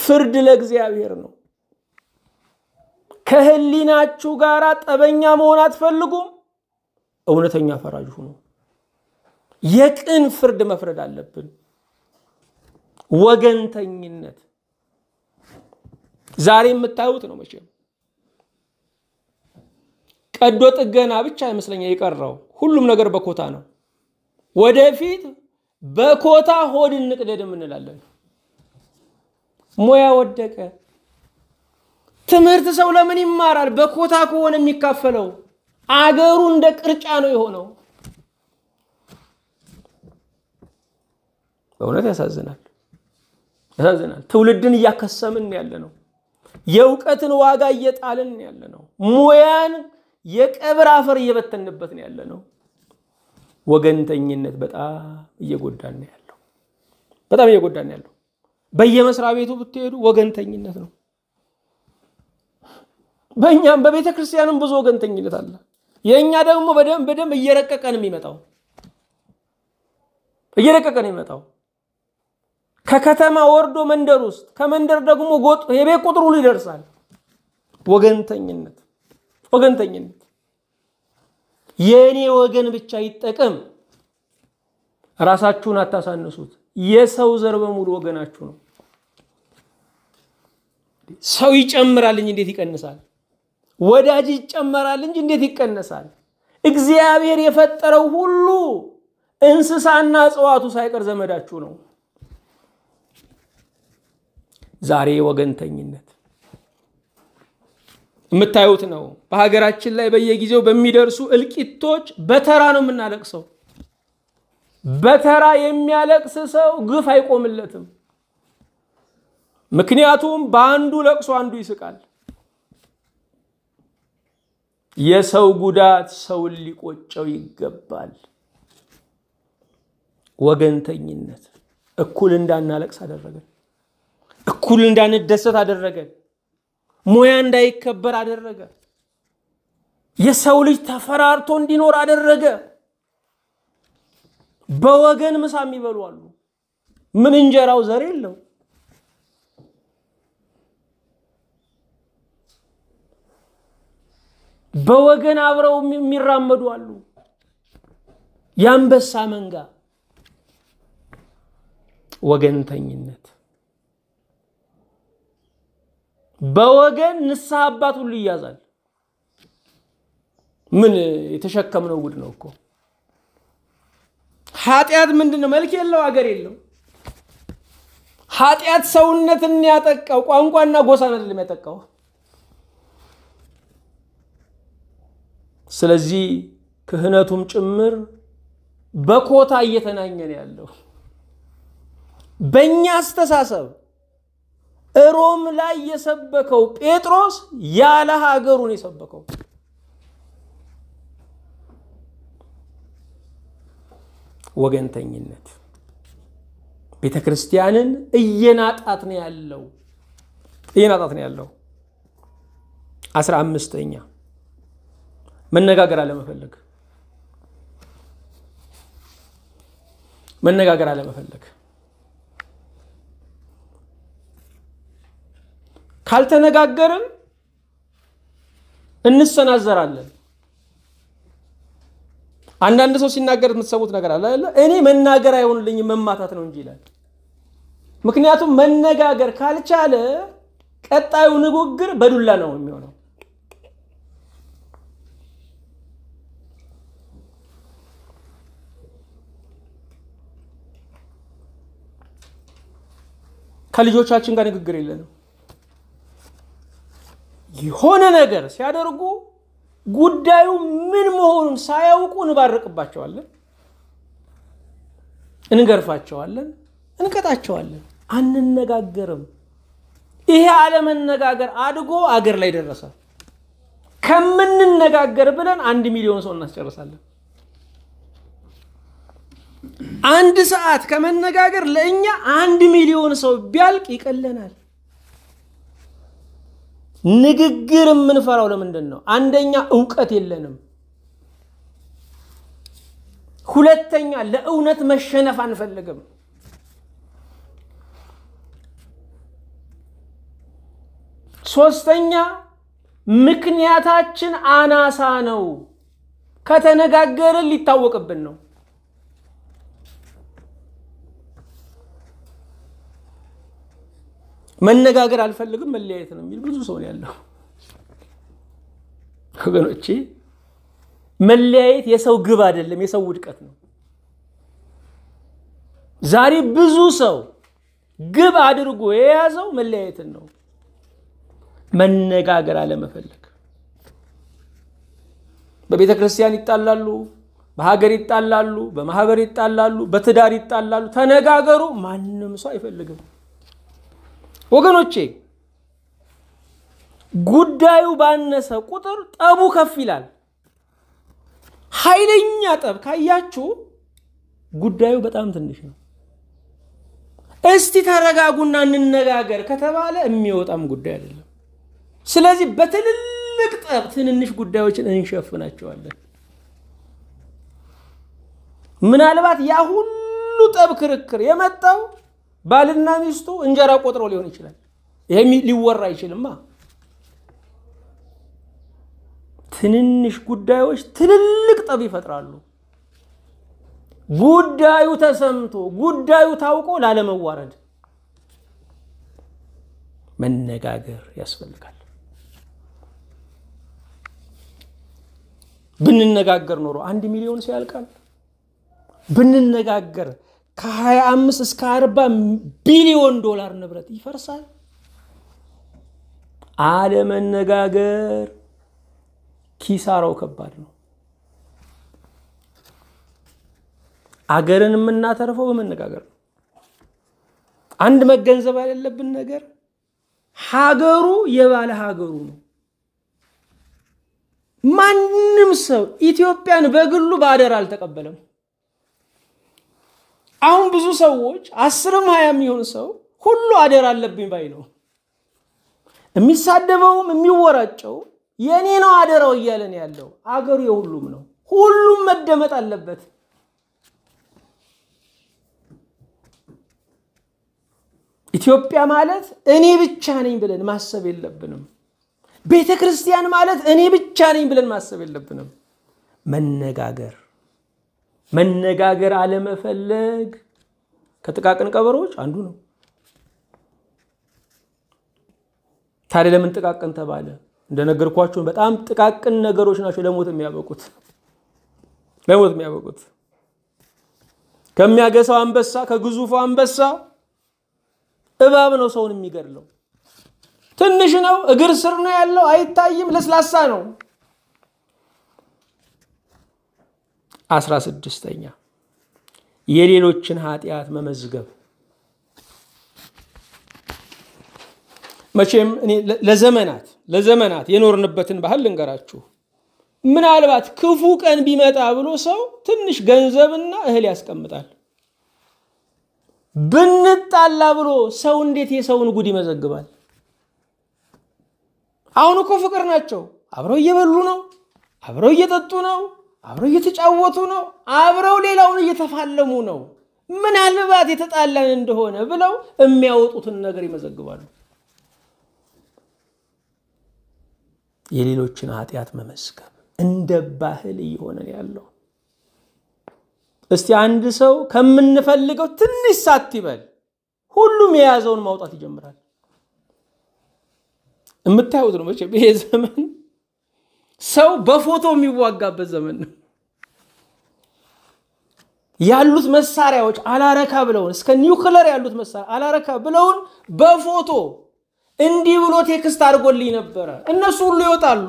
Speaker 1: ፍርድ ለእግዚአብሔር ነው። ከህሊናችሁ ጋር ጠበኛ መሆን አትፈልጉም? እውነተኛ ፈራጅ ሁኑ። የቅን ፍርድ መፍረድ አለብን። ወገንተኝነት ዛሬ የምታዩት ነው። መቼም ቀዶ ጥገና ብቻ አይመስለኛ የቀረው ሁሉም ነገር በኮታ ነው። ወደፊት በኮታ ሆድ እንቅደድ እንላለን። ሙያ ወደቀ። ትምህርት ሰው ለምን ይማራል? በኮታ ከሆነ የሚካፈለው አገሩ እንደ ቅርጫ ነው የሆነው። በእውነት ያሳዝናል፣ ያሳዝናል። ትውልድን እያከሰምን ያለ ነው። የእውቀትን ዋጋ እየጣልን ያለ ነው። ሙያን የቀብር አፈር እየበተንበት ነው ያለ ነው። ወገንተኝነት በጣም እየጎዳን ያለው። በጣም እየጎዳን ያለው። በየመስሪያ ቤቱ ብትሄዱ ወገንተኝነት ነው። በእኛም በቤተ ክርስቲያንም ብዙ ወገንተኝነት አለ። የእኛ ደግሞ በደንብ በደንብ እየረቀቀን የሚመጣው እየረቀቀን የሚመጣው ከከተማ ወርዶ መንደር ውስጥ ከመንደር ደግሞ ጎጥ የቤት ቁጥር ሁሉ ይደርሳል። ወገንተኝነት ወገንተኝነት የእኔ ወገን ብቻ ይጠቀም። ራሳችሁን አታሳንሱት። የሰው ዘር በሙሉ ወገናችሁ ነው። ሰው ይጨምራል እንጂ እንዴት ይቀንሳል? ወዳጅ ይጨመራል እንጂ እንዴት ይቀነሳል? እግዚአብሔር የፈጠረው ሁሉ እንስሳና እጽዋቱ ሳይቀር ዘመዳችሁ ነው። ዛሬ ወገንተኝነት የምታዩት ነው። በሀገራችን ላይ በየጊዜው በሚደርሱ እልቂቶች በተራ ነው የምናለቅሰው። በተራ የሚያለቅስ ሰው ግፍ አይቆምለትም። ምክንያቱም በአንዱ ለቅሶ አንዱ ይስቃል። የሰው ጉዳት ሰውን ሊቆጨው ይገባል። ወገንተኝነት እኩል እንዳናለቅስ አደረገን። እኩል እንዳንደሰት አደረገ ሙያ እንዳይከበር አደረገ። የሰው ልጅ ተፈራርቶ እንዲኖር አደረገ። በወገን ምሳ የሚበሉ አሉ። ምን እንጀራው ዘር የለው። በወገን አብረው የሚራመዱ አሉ። የአንበሳ መንጋ ወገንተኝነት በወገን ንስሐ አባት ሁሉ ይያዛል። ምን የተሸከምነው ጉድ ነው እኮ። ኃጢአት ምንድን ነው? መልክ የለው፣ አገር የለው። ኃጢአት ሰውነትን ያጠቃው ቋንቋና ጎሳን አይደለም ያጠቃው። ስለዚህ ክህነቱም ጭምር በኮታ እየተናኘ ነው ያለው በእኛ አስተሳሰብ ሮም ላይ የሰበከው ጴጥሮስ ያለ ሀገሩን የሰበከው ወገንተኝነት ቤተ ክርስቲያንን እየናጣት ነው ያለው እየናጣት ነው ያለው። አስራ አምስተኛ መነጋገር አለመፈለግ መነጋገር አለመፈለግ ካልተነጋገርን እንሰናዘራለን። አንዳንድ ሰው ሲናገር የምትሰሙት ነገር አለ እኔ መናገር አይሆንልኝም መማታት ነው እንጂ ይላል። ምክንያቱም መነጋገር ካልቻለ ቀጣዩ ንግግር በዱላ ነው የሚሆነው። ከልጆቻችን ጋር ንግግር የለንም። የሆነ ነገር ሲያደርጉ ጉዳዩ ምን መሆኑን ሳያውቁ እንባርቅባቸዋለን፣ እንገርፋቸዋለን፣ እንቀጣቸዋለን፣ አንነጋገርም። ይሄ አለመነጋገር አድጎ አገር ላይ ደረሰ። ከምንነጋገር ብለን አንድ ሚሊዮን ሰው እናስጨርሳለን። አንድ ሰዓት ከመነጋገር ለእኛ አንድ ሚሊዮን ሰው ቢያልቅ ይቀለናል። ንግግር የምንፈራው ለምንድን ነው? አንደኛ እውቀት የለንም። ሁለተኛ ለእውነት መሸነፍ አንፈልግም። ሶስተኛ ምክንያታችን አናሳ ነው። ከተነጋገርን ሊታወቅብን ነው። መነጋገር አልፈልግም መለያየት ነው የሚል ብዙ ሰው ያለው። ወገኖቼ መለያየት የሰው ግብ አይደለም፣ የሰው ውድቀት ነው። ዛሬ ብዙ ሰው ግብ አድርጎ የያዘው መለያየትን ነው፣ መነጋገር አለመፈለግ። በቤተ ክርስቲያን ይጣላሉ፣ በሀገር ይጣላሉ፣ በማህበር ይጣላሉ፣ በትዳር ይጣላሉ። ተነጋገሩ ማንም ሰው አይፈልግም። ወገኖቼ ጉዳዩ ባነሰ ቁጥር ጠቡ ከፍ ይላል። ኃይለኛ ጠብ ካያችሁ ጉዳዩ በጣም ትንሽ ነው። እስቲ ተረጋጉና እንነጋገር ከተባለ የሚወጣም ጉዳይ አይደለም። ስለዚህ በትልልቅ ጠብ ትንንሽ ጉዳዮችን እንሸፍናቸዋለን። ምናልባት ያ ሁሉ ጠብ ክርክር የመጣው ባልና ሚስቱ እንጀራ ቆጥሮ ሊሆን ይችላል። ይሄ ሊወራ አይችልማ። ትንንሽ ጉዳዮች ትልልቅ ጠብ ይፈጥራሉ። ጉዳዩ ተሰምቶ ጉዳዩ ታውቆ ላለመዋረድ መነጋገር ያስፈልጋል። ብንነጋገር ኖሮ አንድ ሚሊዮን ሲያልቃል። ብንነጋገር ከ25 እስከ 40 ቢሊዮን ዶላር ንብረት ይፈርሳል። አለመነጋገር ኪሳራው ከባድ ነው። አገርን የምናተርፈው በመነጋገር ነው። አንድ መገንዘብ የሌለብን ነገር ሀገሩ የባለ ሀገሩ ነው። ማንም ሰው ኢትዮጵያን በግሉ በአደራ አልተቀበለም። አሁን ብዙ ሰዎች አስርም ሀያ የሚሆን ሰው ሁሉ አደር አለብኝ ባይ ነው። የሚሳደበውም የሚወራጨው የእኔ ነው አደራው እያለን ያለው አገሩ የሁሉም ነው። ሁሉም መደመጥ አለበት። ኢትዮጵያ ማለት እኔ ብቻ ነኝ ብለን ማሰብ የለብንም። ቤተ ክርስቲያን ማለት እኔ ብቻ ነኝ ብለን ማሰብ የለብንም። መነጋገር መነጋገር አለመፈለግ ከጥቃቅን ቀበሮዎች አንዱ ነው። ታዲያ ለምን ጥቃቅን ተባለ? እንደነገርኳቸው በጣም ጥቃቅን ነገሮች ናቸው ለሞት የሚያበቁት ለሞት የሚያበቁት ከሚያገሳው አንበሳ ከግዙፉ አንበሳ እባብ ነው ሰውን የሚገድለው። ትንሽ ነው፣ እግር ስር ነው ያለው፣ አይታይም፣ ለስላሳ ነው። አስራ ስድስተኛ የሌሎችን ኃጢአት መመዝገብ መቼም እኔ ለዘመናት ለዘመናት የኖርንበትን ባህል ልንገራችሁ። ምናልባት ክፉ ቀን ቢመጣ ብሎ ሰው ትንሽ ገንዘብና እህል ያስቀምጣል። ብንጣላ ብሎ ሰው እንዴት የሰውን ጉድ ይመዘግባል? አሁን እኮ ፍቅር ናቸው። አብረው እየበሉ ነው፣ አብረው እየጠጡ ነው፣ አብረው እየተጫወቱ ነው። አብረው ሌላውን እየተፋለሙ ነው። ምናልባት የተጣላን እንደሆነ ብለው የሚያወጡትን ነገር ይመዘግባሉ። የሌሎችን ኃጢአት መመዝገብ እንደ ባህል እየሆነ ያለው። እስቲ አንድ ሰው ከምንፈልገው ትንሽ ሳት ይበል ሁሉም የያዘውን ማውጣት ይጀምራል። የምታዩት ነው መቼም ይሄ ዘመን ሰው በፎቶ የሚዋጋበት ዘመን ነው። ያሉት መሳሪያዎች አላረካ ብለውን እስከ ኒውክለር ያሉት መሳሪያ አላረካ ብለውን በፎቶ እንዲህ ብሎ ቴክስት አድርጎልኝ ነበረ። እነሱ ሁሉ ይወጣሉ።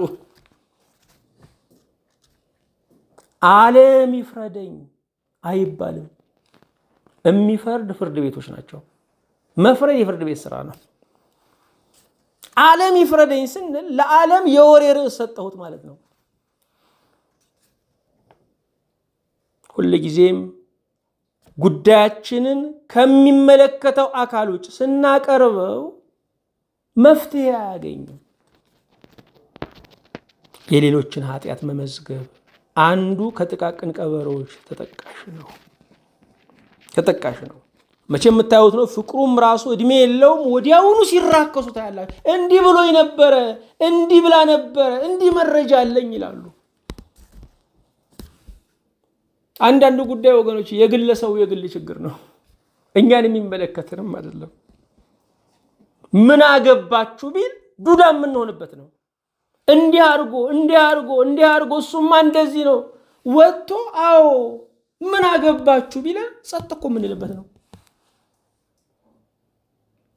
Speaker 1: ዓለም ይፍረደኝ አይባልም። የሚፈርድ ፍርድ ቤቶች ናቸው። መፍረድ የፍርድ ቤት ስራ ነው። ዓለም ይፍረደኝ ስንል ለዓለም የወሬ ርዕስ ሰጠሁት ማለት ነው። ሁልጊዜም ጉዳያችንን ከሚመለከተው አካል ውጭ ስናቀርበው መፍትሄ አያገኝም። የሌሎችን ኃጢአት መመዝገብ አንዱ ከጥቃቅን ቀበሮዎች ተጠቃሽ ነው ተጠቃሽ ነው። መቼ የምታዩት ነው። ፍቅሩም ራሱ እድሜ የለውም። ወዲያውኑ ሲራከሱ ታያላችሁ። እንዲህ ብሎ ነበረ፣ እንዲህ ብላ ነበረ፣ እንዲህ መረጃ አለኝ ይላሉ። አንዳንድ ጉዳይ ወገኖች የግለሰቡ የግል ችግር ነው፣ እኛን የሚመለከትንም አይደለም። ምን አገባችሁ ቢል ዱዳ የምንሆንበት ነው። እንዲህ አድርጎ እንዲህ አድርጎ እንዲህ አድርጎ እሱማ እንደዚህ ነው ወጥቶ አዎ ምን አገባችሁ ቢለን ጸጥ እኮ የምንልበት ነው።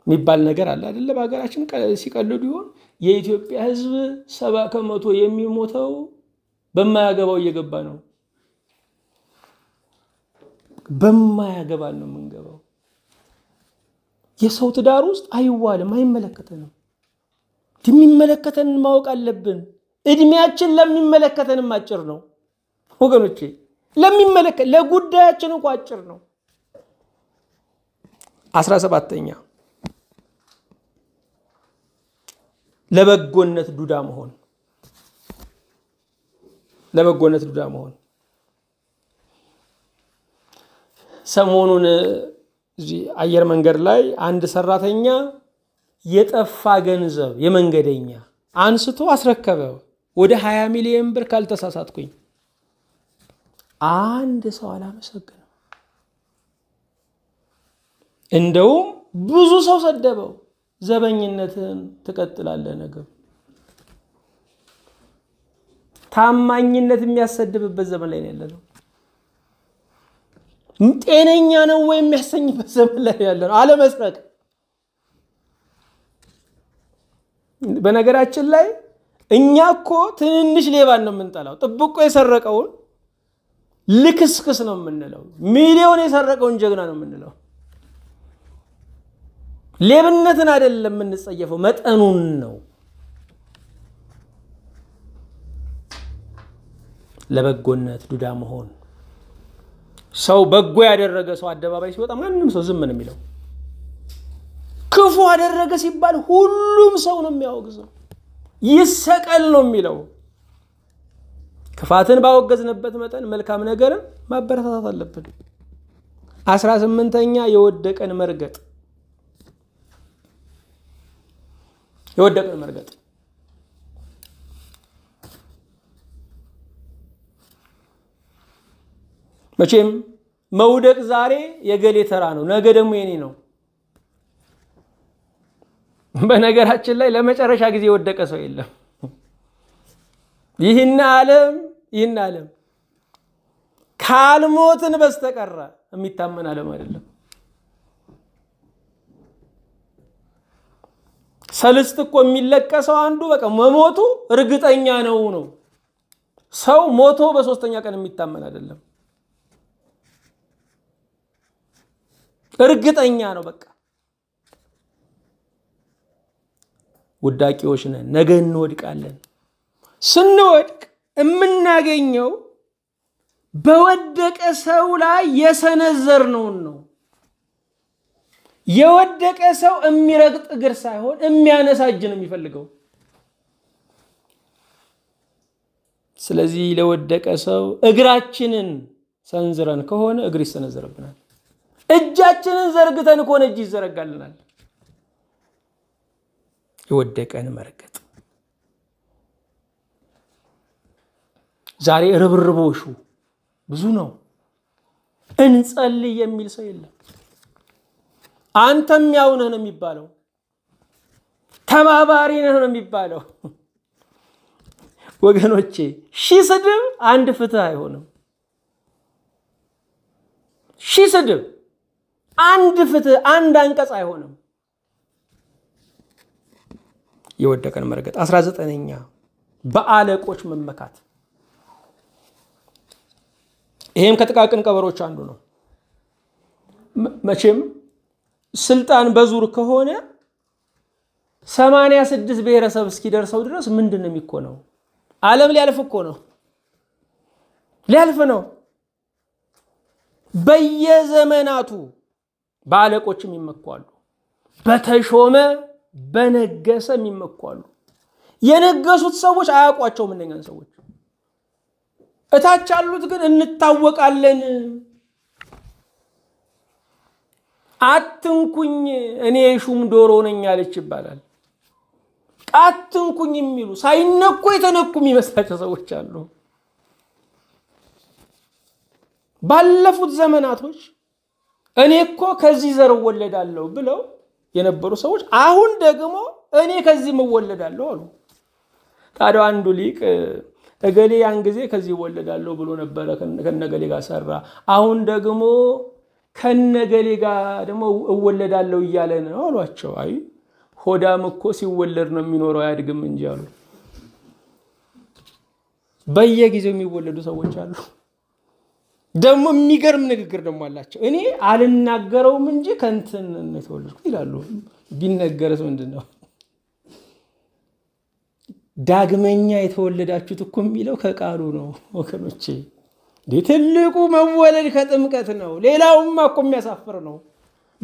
Speaker 1: የሚባል ነገር አለ አይደለ? በሀገራችን ሲቀልዱ ይሆን? የኢትዮጵያ ህዝብ ሰባ ከመቶ የሚሞተው በማያገባው እየገባ ነው። በማያገባን ነው የምንገባው። የሰው ትዳር ውስጥ አይዋልም፣ አይመለከተንም። የሚመለከተንን ማወቅ አለብን። እድሜያችን ለሚመለከተንም አጭር ነው ወገኖቼ፣ ለሚመለከት ለጉዳያችን እንኳ አጭር ነው። አስራ ሰባተኛ ለበጎነት ዱዳ መሆን ለበጎነት ዱዳ መሆን ሰሞኑን እዚህ አየር መንገድ ላይ አንድ ሰራተኛ የጠፋ ገንዘብ የመንገደኛ አንስቶ አስረከበ። ወደ 20 ሚሊዮን ብር ካልተሳሳትኩኝ። አንድ ሰው አላመሰግነው፣ እንደውም ብዙ ሰው ሰደበው። ዘበኝነትን ትቀጥላለህ። ነገር ታማኝነት የሚያሰድብበት ዘመን ላይ ነው ያለነው። ጤነኛ ነው ወይ የሚያሰኝበት ዘመን ላይ ያለ ነው። አለመስረቅ በነገራችን ላይ እኛ እኮ ትንንሽ ሌባን ነው የምንጠላው። ጥብቆ የሰረቀውን ልክስክስ ነው የምንለው። ሚሊዮን የሰረቀውን ጀግና ነው የምንለው። ሌብነትን አይደለም የምንጸየፈው፣ መጠኑን ነው። ለበጎነት ዱዳ መሆን ሰው በጎ ያደረገ ሰው አደባባይ ሲወጣ ማንም ሰው ዝም ነው የሚለው። ክፉ አደረገ ሲባል ሁሉም ሰው ነው የሚያወግዘው፣ ይሰቀል ነው የሚለው። ክፋትን ባወገዝንበት መጠን መልካም ነገርን ማበረታታት አለብን። አስራ ስምንተኛ የወደቀን መርገጥ የወደቀን መርገጥ መቼም መውደቅ ዛሬ የገሌ ተራ ነው፣ ነገ ደግሞ የኔ ነው። በነገራችን ላይ ለመጨረሻ ጊዜ የወደቀ ሰው የለም። ይህን ዓለም ይህን ዓለም ካልሞትን በስተቀረ የሚታመን ዓለም አይደለም። ሰልስት እኮ የሚለቀሰው አንዱ በቃ መሞቱ እርግጠኛ ነው ነው። ሰው ሞቶ በሶስተኛ ቀን የሚታመን አይደለም። እርግጠኛ ነው በቃ ውዳቂዎች ነን። ነገ እንወድቃለን። ስንወድቅ የምናገኘው በወደቀ ሰው ላይ ነውን ነው። የወደቀ ሰው የሚረግጥ እግር ሳይሆን የሚያነሳ እጅ ነው የሚፈልገው። ስለዚህ ለወደቀ ሰው እግራችንን ሰንዝረን ከሆነ እግር ይሰነዘርብናል። እጃችንን ዘርግተን ከሆነ እጅ ይዘረጋልናል። የወደቀን መርገጥ ዛሬ ርብርቦሹ ብዙ ነው። እንጸልይ የሚል ሰው የለም። አንተም ያው ነህ ነው የሚባለው። ተባባሪ ነህ ነው የሚባለው። ወገኖቼ ሺህ ስድብ አንድ ፍትህ አይሆንም። ሺህ ስድብ አንድ ፍትህ አንድ አንቀጽ አይሆንም። የወደቀን መርገጥ። አስራ ዘጠነኛ በአለቆች መመካት። ይህም ከጥቃቅን ቀበሮች አንዱ ነው። መቼም ስልጣን በዙር ከሆነ ሰማንያ ስድስት ብሔረሰብ እስኪደርሰው ድረስ ምንድን ነው የሚኮነው? ዓለም ሊያልፍ እኮ ነው፣ ሊያልፍ ነው። በየዘመናቱ በአለቆችም ይመኳሉ፣ በተሾመ በነገሰም ይመኳሉ። የነገሱት ሰዎች አያውቋቸውም እነኛን ሰዎች። እታች ያሉት ግን እንታወቃለን አትንኩኝ እኔ ሹም ዶሮ ነኝ አለች ይባላል። አትንኩኝ የሚሉ ሳይነኩ የተነኩ የሚመስላቸው ሰዎች አሉ። ባለፉት ዘመናቶች እኔ እኮ ከዚህ ዘር እወለዳለሁ ብለው የነበሩ ሰዎች አሁን ደግሞ እኔ ከዚህ እወለዳለሁ አሉ። ታዲያ አንዱ ሊቅ እገሌ ያን ጊዜ ከዚህ እወለዳለሁ ብሎ ነበረ ከነገሌ ጋር ሰራ፣ አሁን ደግሞ ከነገሌ ጋር ደግሞ እወለዳለሁ እያለ ነው አሏቸው። አይ ሆዳም እኮ ሲወለድ ነው የሚኖረው አያድግም እንጂ አሉ። በየጊዜው የሚወለዱ ሰዎች አሉ። ደግሞ የሚገርም ንግግር ደግሞ አላቸው። እኔ አልናገረውም እንጂ ከንትን የተወለድኩት ይላሉ። ቢነገርስ ምንድን ነው? ዳግመኛ የተወለዳችሁት እኮ የሚለው ከቃሉ ነው ወገኖቼ። ትልቁ መወለድ ከጥምቀት ነው። ሌላውማ እኮ የሚያሳፍር ነው።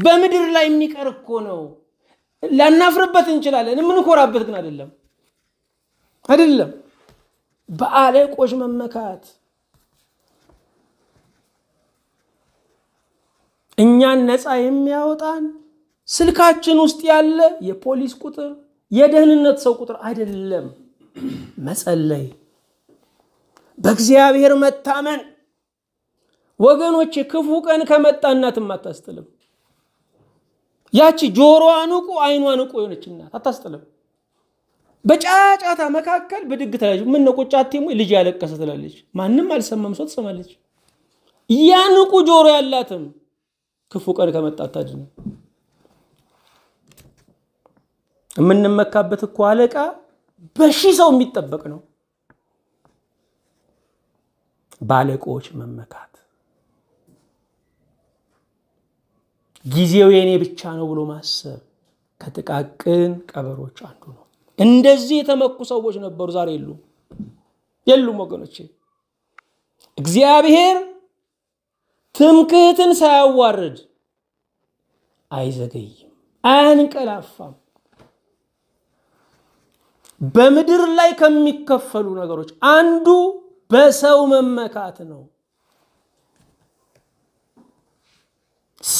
Speaker 1: በምድር ላይ የሚቀር እኮ ነው። ላናፍርበት እንችላለን፣ የምንኮራበት ግን አይደለም። አይደለም በአለቆች መመካት እኛን ነፃ የሚያወጣን ስልካችን ውስጥ ያለ የፖሊስ ቁጥር፣ የደህንነት ሰው ቁጥር አይደለም። መጸለይ በእግዚአብሔር መታመን ወገኖች፣ ክፉ ቀን ከመጣ እናትም አታስጥልም። ያቺ ጆሮዋ ንቁ፣ አይኗ ንቁ የሆነች እናት አታስጥልም። በጫጫታ መካከል ብድግ ትላለች። ምን ነው ቁጭ አትይም ወይ? ልጅ ያለቀሰ ትላለች። ማንም አልሰማም ሰው ትሰማለች። ያ ንቁ ጆሮ ያላትም ክፉ ቀን ከመጣ አታድንም። የምንመካበት እኮ አለቃ በሺህ ሰው የሚጠበቅ ነው። ባለቆች መመካት፣ ጊዜው የእኔ ብቻ ነው ብሎ ማሰብ ከጥቃቅን ቀበሮች አንዱ ነው። እንደዚህ የተመኩ ሰዎች ነበሩ። ዛሬ የሉም የሉም ወገኖች እግዚአብሔር ትምክህትን ሳያዋርድ አይዘገይም፣ አያንቀላፋም። በምድር ላይ ከሚከፈሉ ነገሮች አንዱ በሰው መመካት ነው።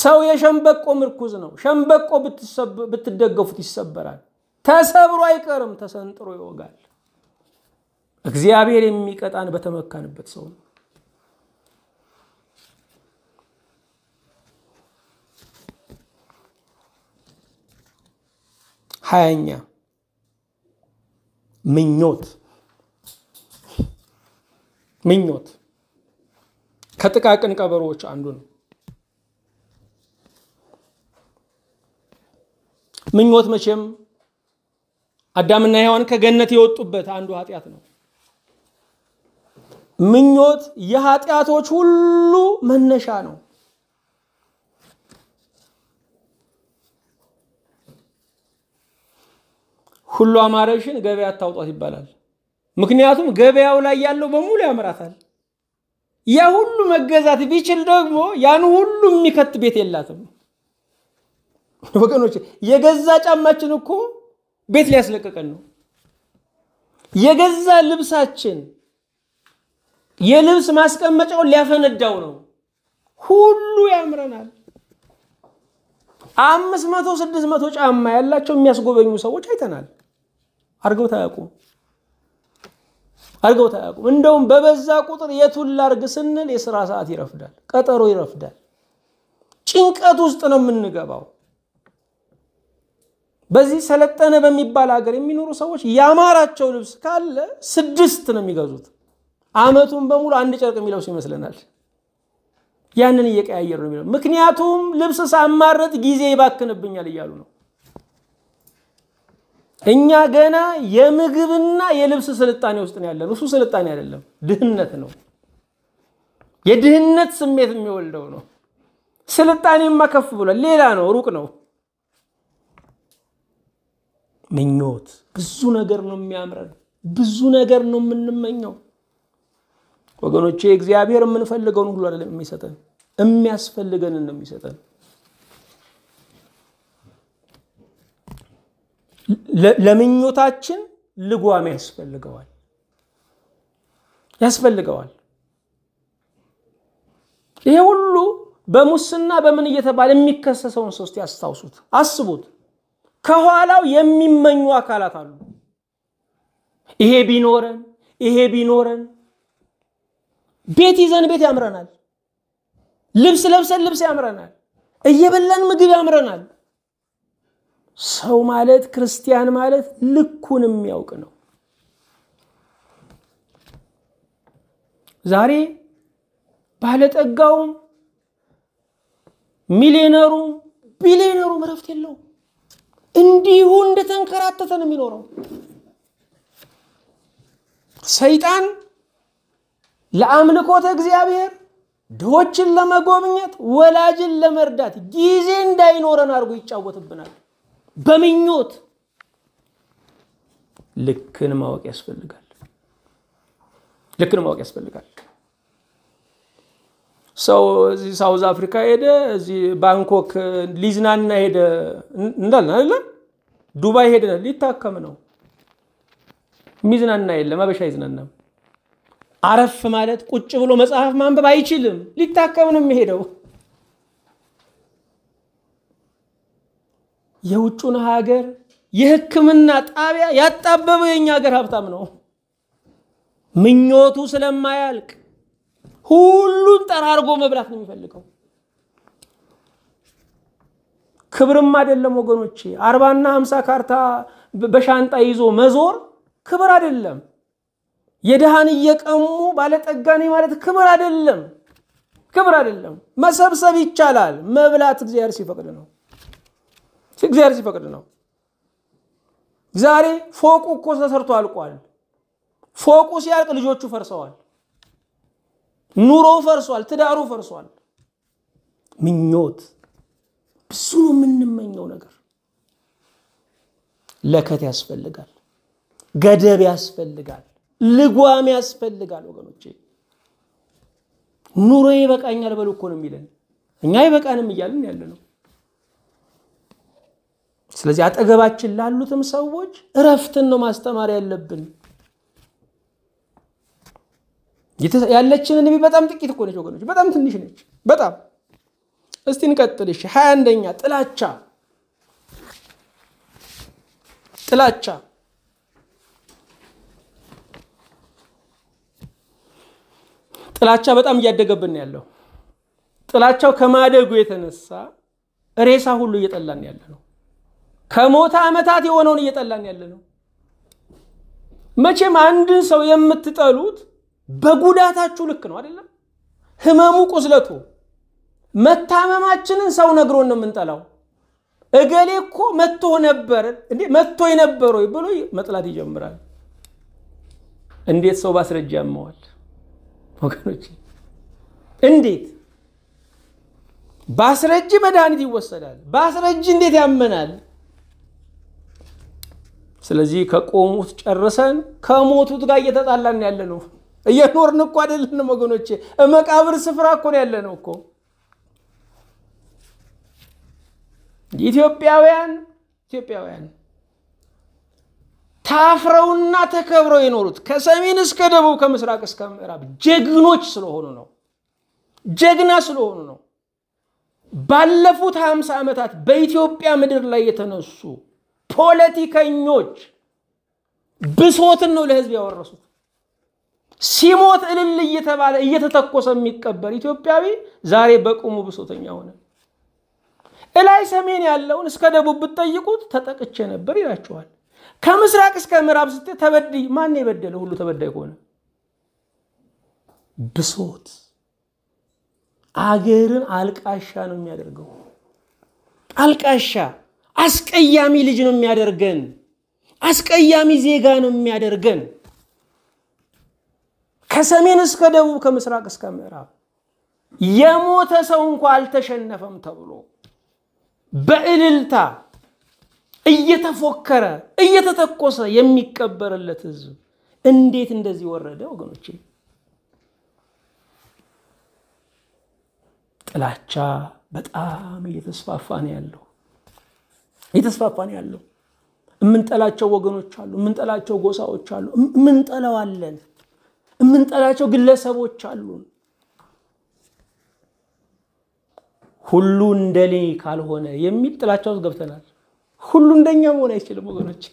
Speaker 1: ሰው የሸንበቆ ምርኩዝ ነው። ሸንበቆ ብትደገፉት ይሰበራል። ተሰብሮ አይቀርም፣ ተሰንጥሮ ይወጋል። እግዚአብሔር የሚቀጣን በተመካንበት ሰው ነው። ሀያኛ ምኞት ምኞት ከጥቃቅን ቀበሮዎች አንዱ ነው። ምኞት መቼም አዳምና ሔዋን ከገነት የወጡበት አንዱ ኃጢአት ነው። ምኞት የኃጢአቶች ሁሉ መነሻ ነው። ሁሉ አማረሽን ገበያ አታውጧት ይባላል። ምክንያቱም ገበያው ላይ ያለው በሙሉ ያምራታል። ያ ሁሉ መገዛት ቢችል ደግሞ ያን ሁሉ የሚከት ቤት የላትም። ወገኖች የገዛ ጫማችን እኮ ቤት ሊያስለቀቀን ነው። የገዛ ልብሳችን የልብስ ማስቀመጫውን ሊያፈነዳው ነው። ሁሉ ያምረናል። አምስት መቶ ስድስት መቶ ጫማ ያላቸው የሚያስጎበኙ ሰዎች አይተናል። አድርገው ታያውቁም። አድርገውት አያውቁም። እንደውም በበዛ ቁጥር የቱን ላርግ ስንል የስራ ሰዓት ይረፍዳል፣ ቀጠሮ ይረፍዳል። ጭንቀት ውስጥ ነው የምንገባው። በዚህ ሰለጠነ በሚባል ሀገር የሚኖሩ ሰዎች ያማራቸው ልብስ ካለ ስድስት ነው የሚገዙት። አመቱን በሙሉ አንድ ጨርቅ የሚለብሱ ይመስለናል። ያንን እየቀያየሩ ነው የሚለው። ምክንያቱም ልብስ ሳማረጥ ጊዜ ይባክንብኛል እያሉ ነው። እኛ ገና የምግብና የልብስ ስልጣኔ ውስጥ ነው ያለን። እሱ ስልጣኔ አይደለም፣ ድህነት ነው። የድህነት ስሜት የሚወልደው ነው። ስልጣኔማ ከፍ ብሏል፣ ሌላ ነው፣ ሩቅ ነው። ምኞት ብዙ ነገር ነው የሚያምረን፣ ብዙ ነገር ነው የምንመኘው። ወገኖቼ እግዚአብሔር የምንፈልገውን ሁሉ አይደለም የሚሰጠን፣ የሚያስፈልገንን ነው የሚሰጠን። ለምኞታችን ልጓም ያስፈልገዋል ያስፈልገዋል ይሄ ሁሉ በሙስና በምን እየተባለ የሚከሰሰውን ሶስት ያስታውሱት አስቡት ከኋላው የሚመኙ አካላት አሉ ይሄ ቢኖረን ይሄ ቢኖረን ቤት ይዘን ቤት ያምረናል ልብስ ለብሰን ልብስ ያምረናል እየበላን ምግብ ያምረናል ሰው ማለት ክርስቲያን ማለት ልኩን የሚያውቅ ነው። ዛሬ ባለጠጋውም ሚሊዮነሩም ቢሊዮነሩም እረፍት የለው እንዲሁ እንደተንከራተተ ነው የሚኖረው። ሰይጣን ለአምልኮተ እግዚአብሔር ድሆችን ለመጎብኘት ወላጅን ለመርዳት ጊዜ እንዳይኖረን አድርጎ ይጫወትብናል። በምኞት ልክን ማወቅ ያስፈልጋል። ልክን ማወቅ ያስፈልጋል። ሰው እዚህ ሳውዝ አፍሪካ ሄደ፣ እዚህ ባንኮክ ሊዝናና ሄደ እንዳልን አይደለም። ዱባይ ሄደ ሊታከም ነው። ሚዝናና የለም፣ አበሻ አይዝናናም። አረፍ ማለት ቁጭ ብሎ መጽሐፍ ማንበብ አይችልም። ሊታከም ነው የሚሄደው። የውጩን ሀገር የህክምና ጣቢያ ያጣበበው የእኛ ሀገር ሀብታም ነው። ምኞቱ ስለማያልቅ ሁሉን ጠራርጎ መብላት ነው የሚፈልገው። ክብርም አይደለም ወገኖቼ። አርባና ሀምሳ ካርታ በሻንጣ ይዞ መዞር ክብር አይደለም። የድሃን እየቀሙ ባለጠጋኔ ማለት ክብር አይደለም። ክብር አይደለም። መሰብሰብ ይቻላል፣ መብላት እግዚአብሔር ሲፈቅድ ነው። እግዚአብሔር ሲፈቅድ ነው። ዛሬ ፎቁ እኮ ተሰርቶ አልቋል። ፎቁ ሲያልቅ ልጆቹ ፈርሰዋል። ኑሮ ፈርሷል። ትዳሩ ፈርሷል። ምኞት ብዙ ነው የምንመኘው ነገር። ለከት ያስፈልጋል፣ ገደብ ያስፈልጋል፣ ልጓም ያስፈልጋል። ወገኖቼ ኑሮ ይበቃኛል በሉ እኮ ነው የሚለን እኛ ይበቃንም እያልን ያለ ነው። ስለዚህ አጠገባችን ላሉትም ሰዎች እረፍትን ነው ማስተማር ያለብን። ያለችን ንቢ በጣም ጥቂት እኮ ነች ወገኖች፣ በጣም ትንሽ ነች። በጣም እስቲ እንቀጥል። እሺ ሀያ አንደኛ ጥላቻ ጥላቻ ጥላቻ በጣም እያደገብን ያለው ጥላቻው ከማደጉ የተነሳ ሬሳ ሁሉ እየጠላን ያለ ነው። ከሞተ ዓመታት የሆነውን እየጠላን ያለ ነው። መቼም አንድን ሰው የምትጠሉት በጉዳታችሁ ልክ ነው አይደለም? ህመሙ፣ ቁስለቱ፣ መታመማችንን ሰው ነግሮን ነው የምንጠላው። እገሌ እኮ መጥቶ ነበር እንዴ መጥቶ የነበረ ብሎ መጥላት ይጀምራል። እንዴት ሰው ባስረጃ ያመዋል ወገኖች? እንዴት ባስረጅ መድኃኒት ይወሰዳል? ባስረጅ እንዴት ያመናል? ስለዚህ ከቆሙት ጨርሰን ከሞቱት ጋር እየተጣላን ያለ ነው። እየኖርን እኮ አይደለንም ወገኖቼ፣ መቃብር ስፍራ እኮ ነው ያለ ነው እኮ። ኢትዮጵያውያን ኢትዮጵያውያን ታፍረውና ተከብረው የኖሩት ከሰሜን እስከ ደቡብ ከምስራቅ እስከ ምዕራብ ጀግኖች ስለሆኑ ነው። ጀግና ስለሆኑ ነው። ባለፉት ሀምሳ ዓመታት በኢትዮጵያ ምድር ላይ የተነሱ ፖለቲከኞች ብሶትን ነው ለህዝብ ያወረሱት። ሲሞት እልል እየተባለ እየተተኮሰ የሚቀበር ኢትዮጵያዊ ዛሬ በቁሙ ብሶተኛ ሆነ። እላይ ሰሜን ያለውን እስከ ደቡብ ብትጠይቁት ተጠቅቼ ነበር ይላችኋል። ከምስራቅ እስከ ምዕራብ ስት ተበድይ ማን የበደለ ሁሉ ተበዳይ ከሆነ ብሶት አገርን አልቃሻ ነው የሚያደርገው። አልቃሻ አስቀያሚ ልጅ ነው የሚያደርገን፣ አስቀያሚ ዜጋ ነው የሚያደርገን። ከሰሜን እስከ ደቡብ፣ ከምስራቅ እስከ ምዕራብ የሞተ ሰው እንኳ አልተሸነፈም ተብሎ በእልልታ እየተፎከረ እየተተኮሰ የሚቀበርለት ህዝብ እንዴት እንደዚህ ወረደ? ወገኖች ጥላቻ በጣም እየተስፋፋ ነው ያለው። የተስፋፋን ያለው። የምንጠላቸው ወገኖች አሉ፣ የምንጠላቸው ጎሳዎች አሉ፣ የምንጠለዋለን፣ የምንጠላቸው ግለሰቦች አሉ። ሁሉ እንደኔ ካልሆነ የሚል ጥላቻ ውስጥ ገብተናል። ሁሉ እንደኛ መሆን አይችልም ወገኖች፣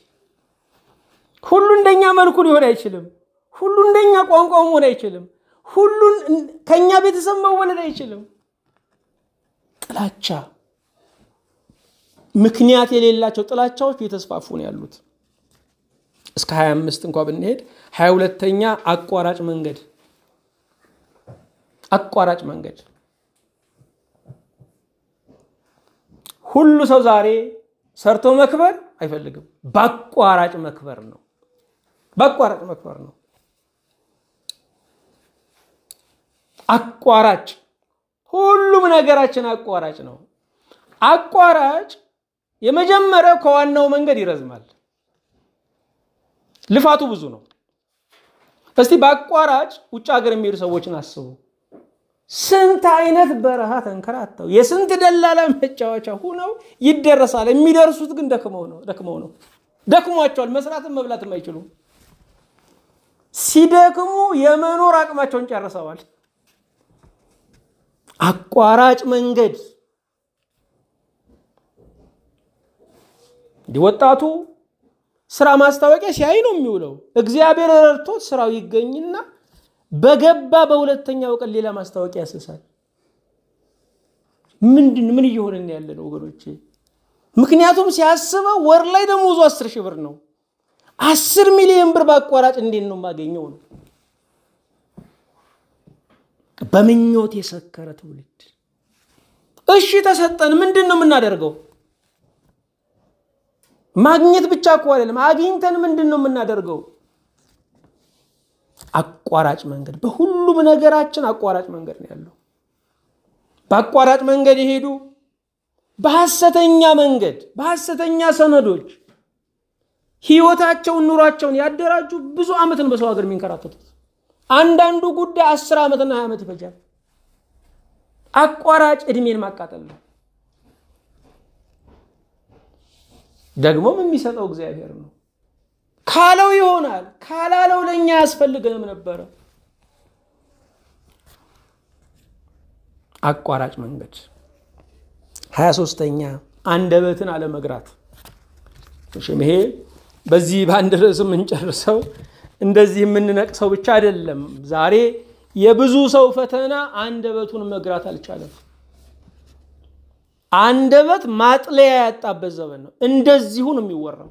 Speaker 1: ሁሉ እንደኛ መልኩ ሊሆን አይችልም። ሁሉ እንደኛ ቋንቋ መሆን አይችልም። ሁሉን ከኛ ቤተሰብ መወለድ አይችልም። ጥላቻ ምክንያት የሌላቸው ጥላቻዎች እየተስፋፉ ነው ያሉት። እስከ 25 እንኳ ብንሄድ 22ተኛ አቋራጭ መንገድ አቋራጭ መንገድ ሁሉ ሰው ዛሬ ሰርቶ መክበር አይፈልግም። በአቋራጭ መክበር ነው። በአቋራጭ መክበር ነው። አቋራጭ ሁሉም ነገራችን አቋራጭ ነው። አቋራጭ የመጀመሪያው ከዋናው መንገድ ይረዝማል። ልፋቱ ብዙ ነው። እስቲ በአቋራጭ ውጭ ሀገር የሚሄዱ ሰዎችን አስቡ። ስንት አይነት በረሃ ተንከራተው የስንት ደላላ መጫወቻ ሁነው ይደረሳል። የሚደርሱት ግን ደክመው ነው ደክሟቸዋል። መስራትም መብላትም አይችሉም። ሲደክሙ የመኖር አቅማቸውን ጨርሰዋል። አቋራጭ መንገድ እንዲህ ወጣቱ ስራ ማስታወቂያ ሲያይ ነው የሚውለው። እግዚአብሔር ረድቶት ስራው ይገኝና በገባ በሁለተኛው ቀን ሌላ ማስታወቂያ ያስሳል። ምንድን ምን እየሆነን ያለ ነው ወገኖቼ? ምክንያቱም ሲያስበው ወር ላይ ደሞዙ አስር ሺህ ብር ነው። አስር ሚሊዮን ብር በአቋራጭ እንዴት ነው የማገኘው ነው። በምኞት የሰከረ ትውልድ። እሺ ተሰጠን፣ ምንድን ነው የምናደርገው? ማግኘት ብቻ እኮ አይደለም። አግኝተን ምንድን ነው የምናደርገው? አቋራጭ መንገድ፣ በሁሉም ነገራችን አቋራጭ መንገድ ነው ያለው። በአቋራጭ መንገድ የሄዱ በሐሰተኛ መንገድ በሐሰተኛ ሰነዶች ህይወታቸውን ኑሯቸውን ያደራጁ ብዙ ዓመትን በሰው ሀገር የሚንከራተቱት አንዳንዱ ጉዳይ አስር ዓመትና ሀያ ዓመት ይፈጃል። አቋራጭ እድሜን ማቃጠል ነው። ደግሞም የሚሰጠው እግዚአብሔር ነው። ካለው ይሆናል፣ ካላለው ለእኛ ያስፈልገንም ነበረ። አቋራጭ መንገድ ሀያ ሶስተኛ አንደበትን አለመግራት። ይሄ በዚህ በአንድ ርዕስ የምንጨርሰው እንደዚህ የምንነቅሰው ብቻ አይደለም። ዛሬ የብዙ ሰው ፈተና አንደበቱን መግራት አልቻለም። አንደበት ማጥለያ ያጣበት ዘመን ነው። እንደዚሁ ነው የሚወራው።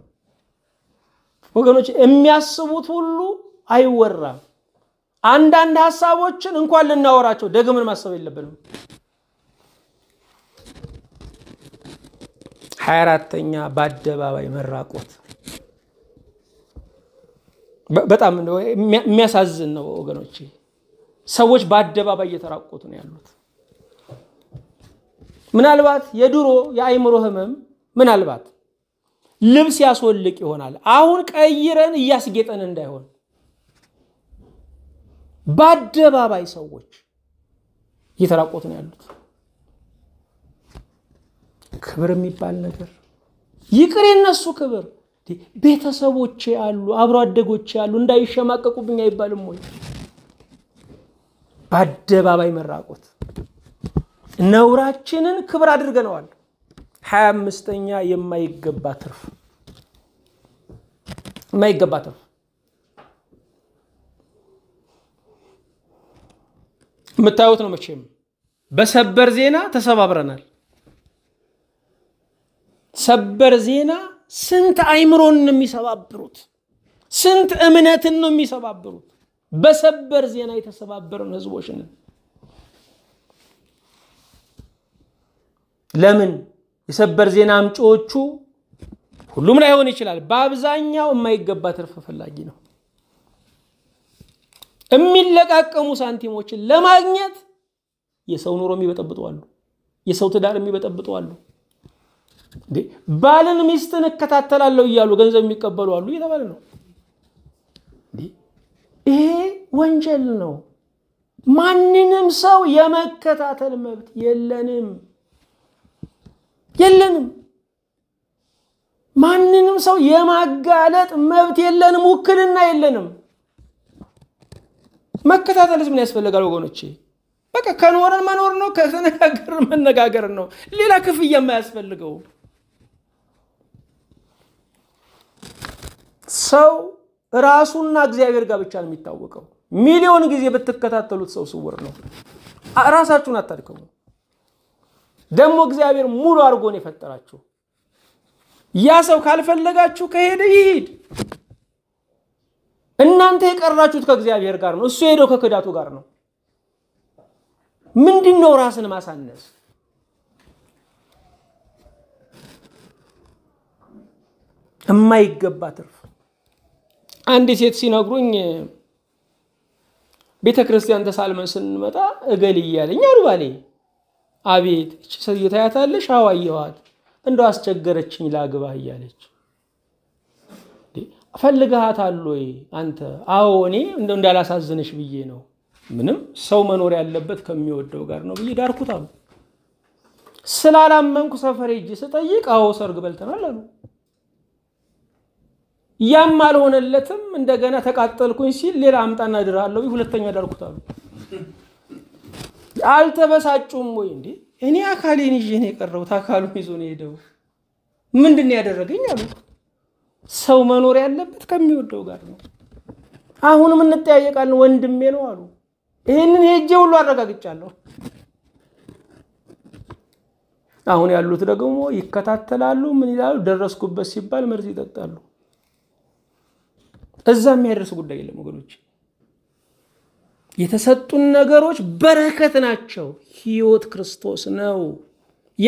Speaker 1: ወገኖች የሚያስቡት ሁሉ አይወራም። አንዳንድ ሀሳቦችን እንኳን ልናወራቸው ደግምን ማሰብ የለብንም። ሀያ አራተኛ በአደባባይ መራቆት በጣም የሚያሳዝን ነው ወገኖች። ሰዎች በአደባባይ እየተራቆቱ ነው ያሉት። ምናልባት የድሮ የአይምሮ ህመም ምናልባት ልብስ ያስወልቅ ይሆናል። አሁን ቀይረን እያስጌጠን እንዳይሆን በአደባባይ ሰዎች እየተራቆት ነው ያሉት። ክብር የሚባል ነገር ይቅር የነሱ ክብር። ቤተሰቦች አሉ፣ አብሮ አደጎች ያሉ እንዳይሸማቀቁብኝ አይባልም ወይ? በአደባባይ መራቆት ነውራችንን ክብር አድርገነዋል። ሀያ አምስተኛ የማይገባ ትርፍ የማይገባ ትርፍ የምታዩት ነው። መቼም በሰበር ዜና ተሰባብረናል። ሰበር ዜና ስንት አይምሮን ነው የሚሰባብሩት? ስንት እምነትን ነው የሚሰባብሩት? በሰበር ዜና የተሰባበርን ህዝቦች ነን። ለምን የሰበር ዜና አምጪዎቹ ሁሉም ላይሆን ይችላል፣ በአብዛኛው የማይገባ ትርፍ ፈላጊ ነው። የሚለቃቀሙ ሳንቲሞችን ለማግኘት የሰው ኑሮ የሚበጠብጡ አሉ። የሰው ትዳር የሚበጠብጡ አሉ። ባልን ሚስትን እከታተላለሁ እያሉ ገንዘብ የሚቀበሉ አሉ እየተባለ ነው። ይሄ ወንጀል ነው። ማንንም ሰው የመከታተል መብት የለንም። የለንም። ማንንም ሰው የማጋለጥ መብት የለንም። ውክልና የለንም። መከታተልስ ምን ያስፈልጋል ወገኖቼ? በቃ ከኖረን መኖር ነው፣ ከተነጋገር መነጋገር ነው። ሌላ ክፍያ የማያስፈልገው ሰው ራሱና እግዚአብሔር ጋር ብቻ ነው የሚታወቀው። ሚሊዮን ጊዜ ብትከታተሉት ሰው ስውር ነው። ራሳችሁን አታድከሙ። ደግሞ እግዚአብሔር ሙሉ አድርጎ ነው የፈጠራችሁ። ያ ሰው ካልፈለጋችሁ ከሄደ ይሂድ። እናንተ የቀራችሁት ከእግዚአብሔር ጋር ነው። እሱ የሄደው ከክዳቱ ጋር ነው። ምንድን ነው ራስን ማሳነስ? የማይገባ ትርፍ። አንድ ሴት ሲነግሩኝ ቤተ ክርስቲያን ተሳልመን ስንመጣ እገል እያለኝ አሉ ባሌ አቤት እቺ ሰውዬ ታያታለሽ? አዎ አየኋት። እንደው አስቸገረችኝ ላግባ እያለች ፈልግሃት አሉ ወይ አንተ? አዎ እኔ እንደው እንዳላሳዝንሽ ብዬ ነው። ምንም ሰው መኖር ያለበት ከሚወደው ጋር ነው ብዬ ዳርኩት አሉ። ስላላመንኩ ሰፈር ሄጄ ስጠይቅ አዎ ሰርግ በልተናል አሉ። ያም አልሆነለትም። እንደገና ተቃጠልኩኝ ሲል ሌላ አምጣና ድር አለው። ሁለተኛ ዳርኩት አሉ። አልተበሳጩም ወይ እንዴ? እኔ አካሌን ይዤ ነው የቀረሁት፣ አካሉን ይዞ ነው የሄደው። ምንድን ነው ያደረገኝ አሉ። ሰው መኖር ያለበት ከሚወደው ጋር ነው። አሁንም እንጠያየቃለን፣ ወንድሜ ነው አሉ። ይህንን ሄጄ ሁሉ አረጋግጫለሁ። አሁን ያሉት ደግሞ ይከታተላሉ። ምን ይላሉ? ደረስኩበት ሲባል መርዝ ይጠጣሉ። እዛ የሚያደርስ ጉዳይ የለም ወገኖች። የተሰጡን ነገሮች በረከት ናቸው። ህይወት ክርስቶስ ነው።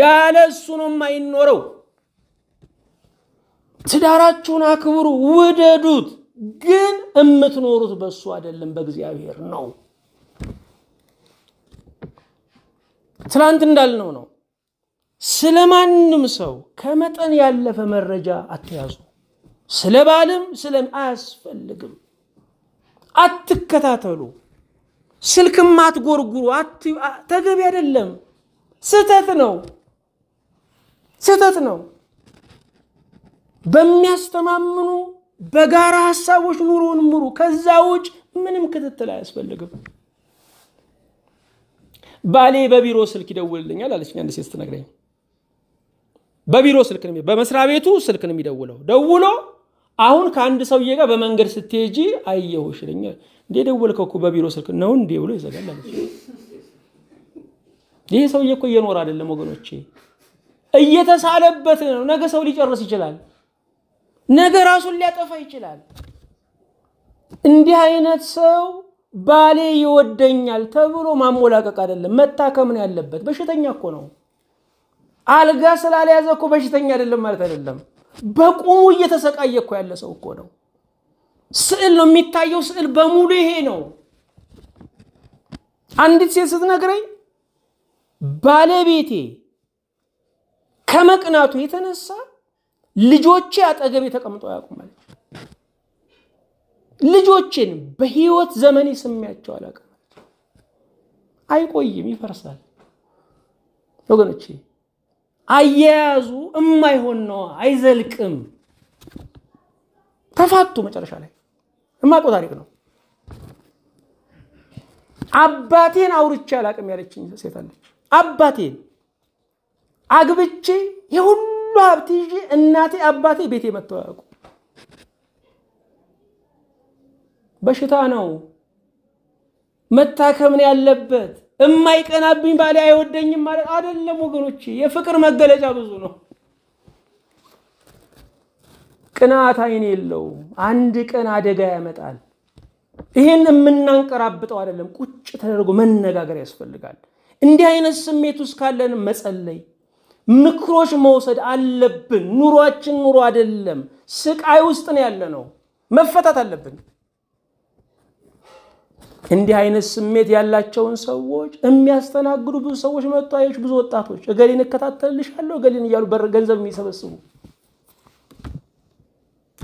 Speaker 1: ያለ እሱ ነው የማይኖረው። ትዳራችሁን አክብሩ፣ ውደዱት። ግን የምትኖሩት በእሱ አይደለም፣ በእግዚአብሔር ነው። ትናንት እንዳልነው ነው። ስለ ማንም ሰው ከመጠን ያለፈ መረጃ አትያዙ። ስለ ባልም ስለ አያስፈልግም፣ አትከታተሉ። ስልክም አትጎርጉሩ። ተገቢ አይደለም። ስህተት ነው፣ ስህተት ነው። በሚያስተማምኑ በጋራ ሀሳቦች ኑሮን ምሩ። ከዛ ውጭ ምንም ክትትል አያስፈልግም። ባሌ በቢሮ ስልክ ይደውልልኛል አለች አንድ ሴት ስትነግረኝ። በቢሮ ስልክ ነው፣ በመስሪያ ቤቱ ስልክ ነው የሚደውለው። ደውሎ አሁን ከአንድ ሰውዬ ጋር በመንገድ ስትሄጂ አየሁሽ ይለኛል። እንዴ ደወልከው በቢሮ ስልክ ነው እንዴ ብሎ ይዘጋል ይህ ሰውዬ እኮ እየኖረ አይደለም ወገኖቼ፣ እየተሳለበት ነው። ነገ ሰው ሊጨርስ ይችላል። ነገ ራሱን ሊያጠፋ ይችላል። እንዲህ አይነት ሰው ባሌ ይወደኛል ተብሎ ማሞላቀቅ አይደለም መታከም ነው ያለበት። በሽተኛ እኮ ነው። አልጋ ስላልያዘ እኮ በሽተኛ አይደለም ማለት አይደለም። በቁሙ እየተሰቃየ እኮ ያለ ሰው እኮ ነው። ስዕል ነው የሚታየው። ስዕል በሙሉ ይሄ ነው። አንዲት ሴት ስትነግረኝ ባለቤቴ ከመቅናቱ የተነሳ ልጆቼ አጠገቤ ተቀምጠው አያውቁም ልጆችን ልጆቼን በህይወት ዘመኔ ስሜያቸው አላውቅም። አይቆይም፣ ይፈርሳል። ወገኖቼ አያያዙ እማይሆን ነው፣ አይዘልቅም። ተፋቱ መጨረሻ ላይ እማቆ ታሪክ ነው። አባቴን አውርቼ አላቅም ያለችኝ ሴት አለች። አባቴን አግብቼ የሁሉ ሀብት ይዤ እናቴ አባቴ ቤቴ መጥተው በሽታ ነው መታከምን ያለበት። እማይቀናብኝ ባሌ አይወደኝም ማለት አይደለም ወገኖቼ። የፍቅር መገለጫ ብዙ ነው። ቅናት አይን የለው አንድ ቀን አደጋ ያመጣል። ይህን የምናንቀራብጠው አይደለም፣ ቁጭ ተደርጎ መነጋገር ያስፈልጋል። እንዲህ አይነት ስሜት ውስጥ ካለን መጸለይ፣ ምክሮች መውሰድ አለብን። ኑሯችን ኑሮ አይደለም፣ ስቃይ ውስጥ ነው ያለ ነው። መፈታት አለብን። እንዲህ አይነት ስሜት ያላቸውን ሰዎች የሚያስተናግዱ ብዙ ሰዎች መጥቶ ብዙ ወጣቶች እገሌን እከታተልልሻለሁ እገሌን እያሉ ገንዘብ የሚሰበስቡ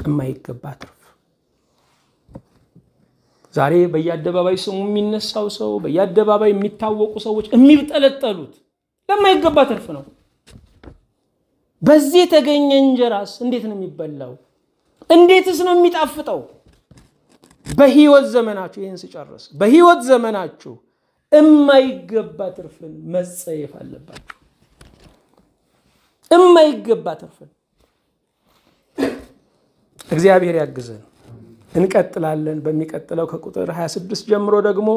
Speaker 1: የማይገባ ትርፍ ዛሬ በየአደባባይ ስሙ የሚነሳው ሰው በየአደባባይ የሚታወቁ ሰዎች የሚጠለጠሉት ለማይገባ ትርፍ ነው። በዚህ የተገኘ እንጀራስ እንዴት ነው የሚበላው? እንዴትስ ነው የሚጣፍጠው? በህይወት ዘመናችሁ ይህን ስጨርስ፣ በህይወት ዘመናችሁ የማይገባ ትርፍን መጸየፍ አለባችሁ። የማይገባ ትርፍን እግዚአብሔር ያግዘን። እንቀጥላለን። በሚቀጥለው ከቁጥር 26 ጀምሮ ደግሞ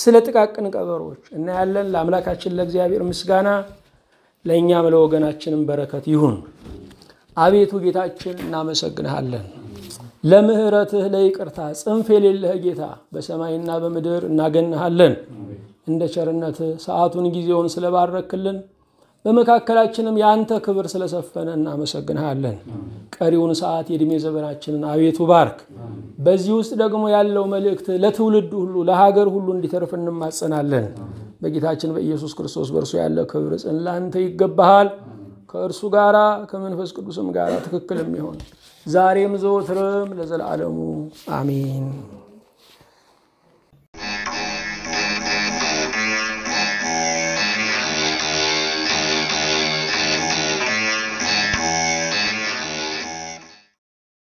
Speaker 1: ስለ ጥቃቅን ቀበሮች እናያለን። ለአምላካችን ለእግዚአብሔር ምስጋና ለእኛም ለወገናችንም በረከት ይሁን። አቤቱ ጌታችን እናመሰግንሃለን። ለምሕረትህ ለይቅርታ ጽንፍ የሌለህ ጌታ በሰማይና በምድር እናገንሃለን። እንደ ቸርነትህ ሰዓቱን ጊዜውን ስለባረክልን በመካከላችንም የአንተ ክብር ስለሰፈነ እናመሰግንሃለን። ቀሪውን ሰዓት የእድሜ ዘመናችንን አቤቱ ባርክ። በዚህ ውስጥ ደግሞ ያለው መልእክት ለትውልድ ሁሉ ለሀገር ሁሉ እንዲተርፍ እንማጸናለን። በጌታችን በኢየሱስ ክርስቶስ በእርሱ ያለ ክብር ጽን ለአንተ ይገባሃል። ከእርሱ ጋራ ከመንፈስ ቅዱስም ጋር ትክክል የሚሆን ዛሬም ዘወትርም ለዘላለሙ አሚን።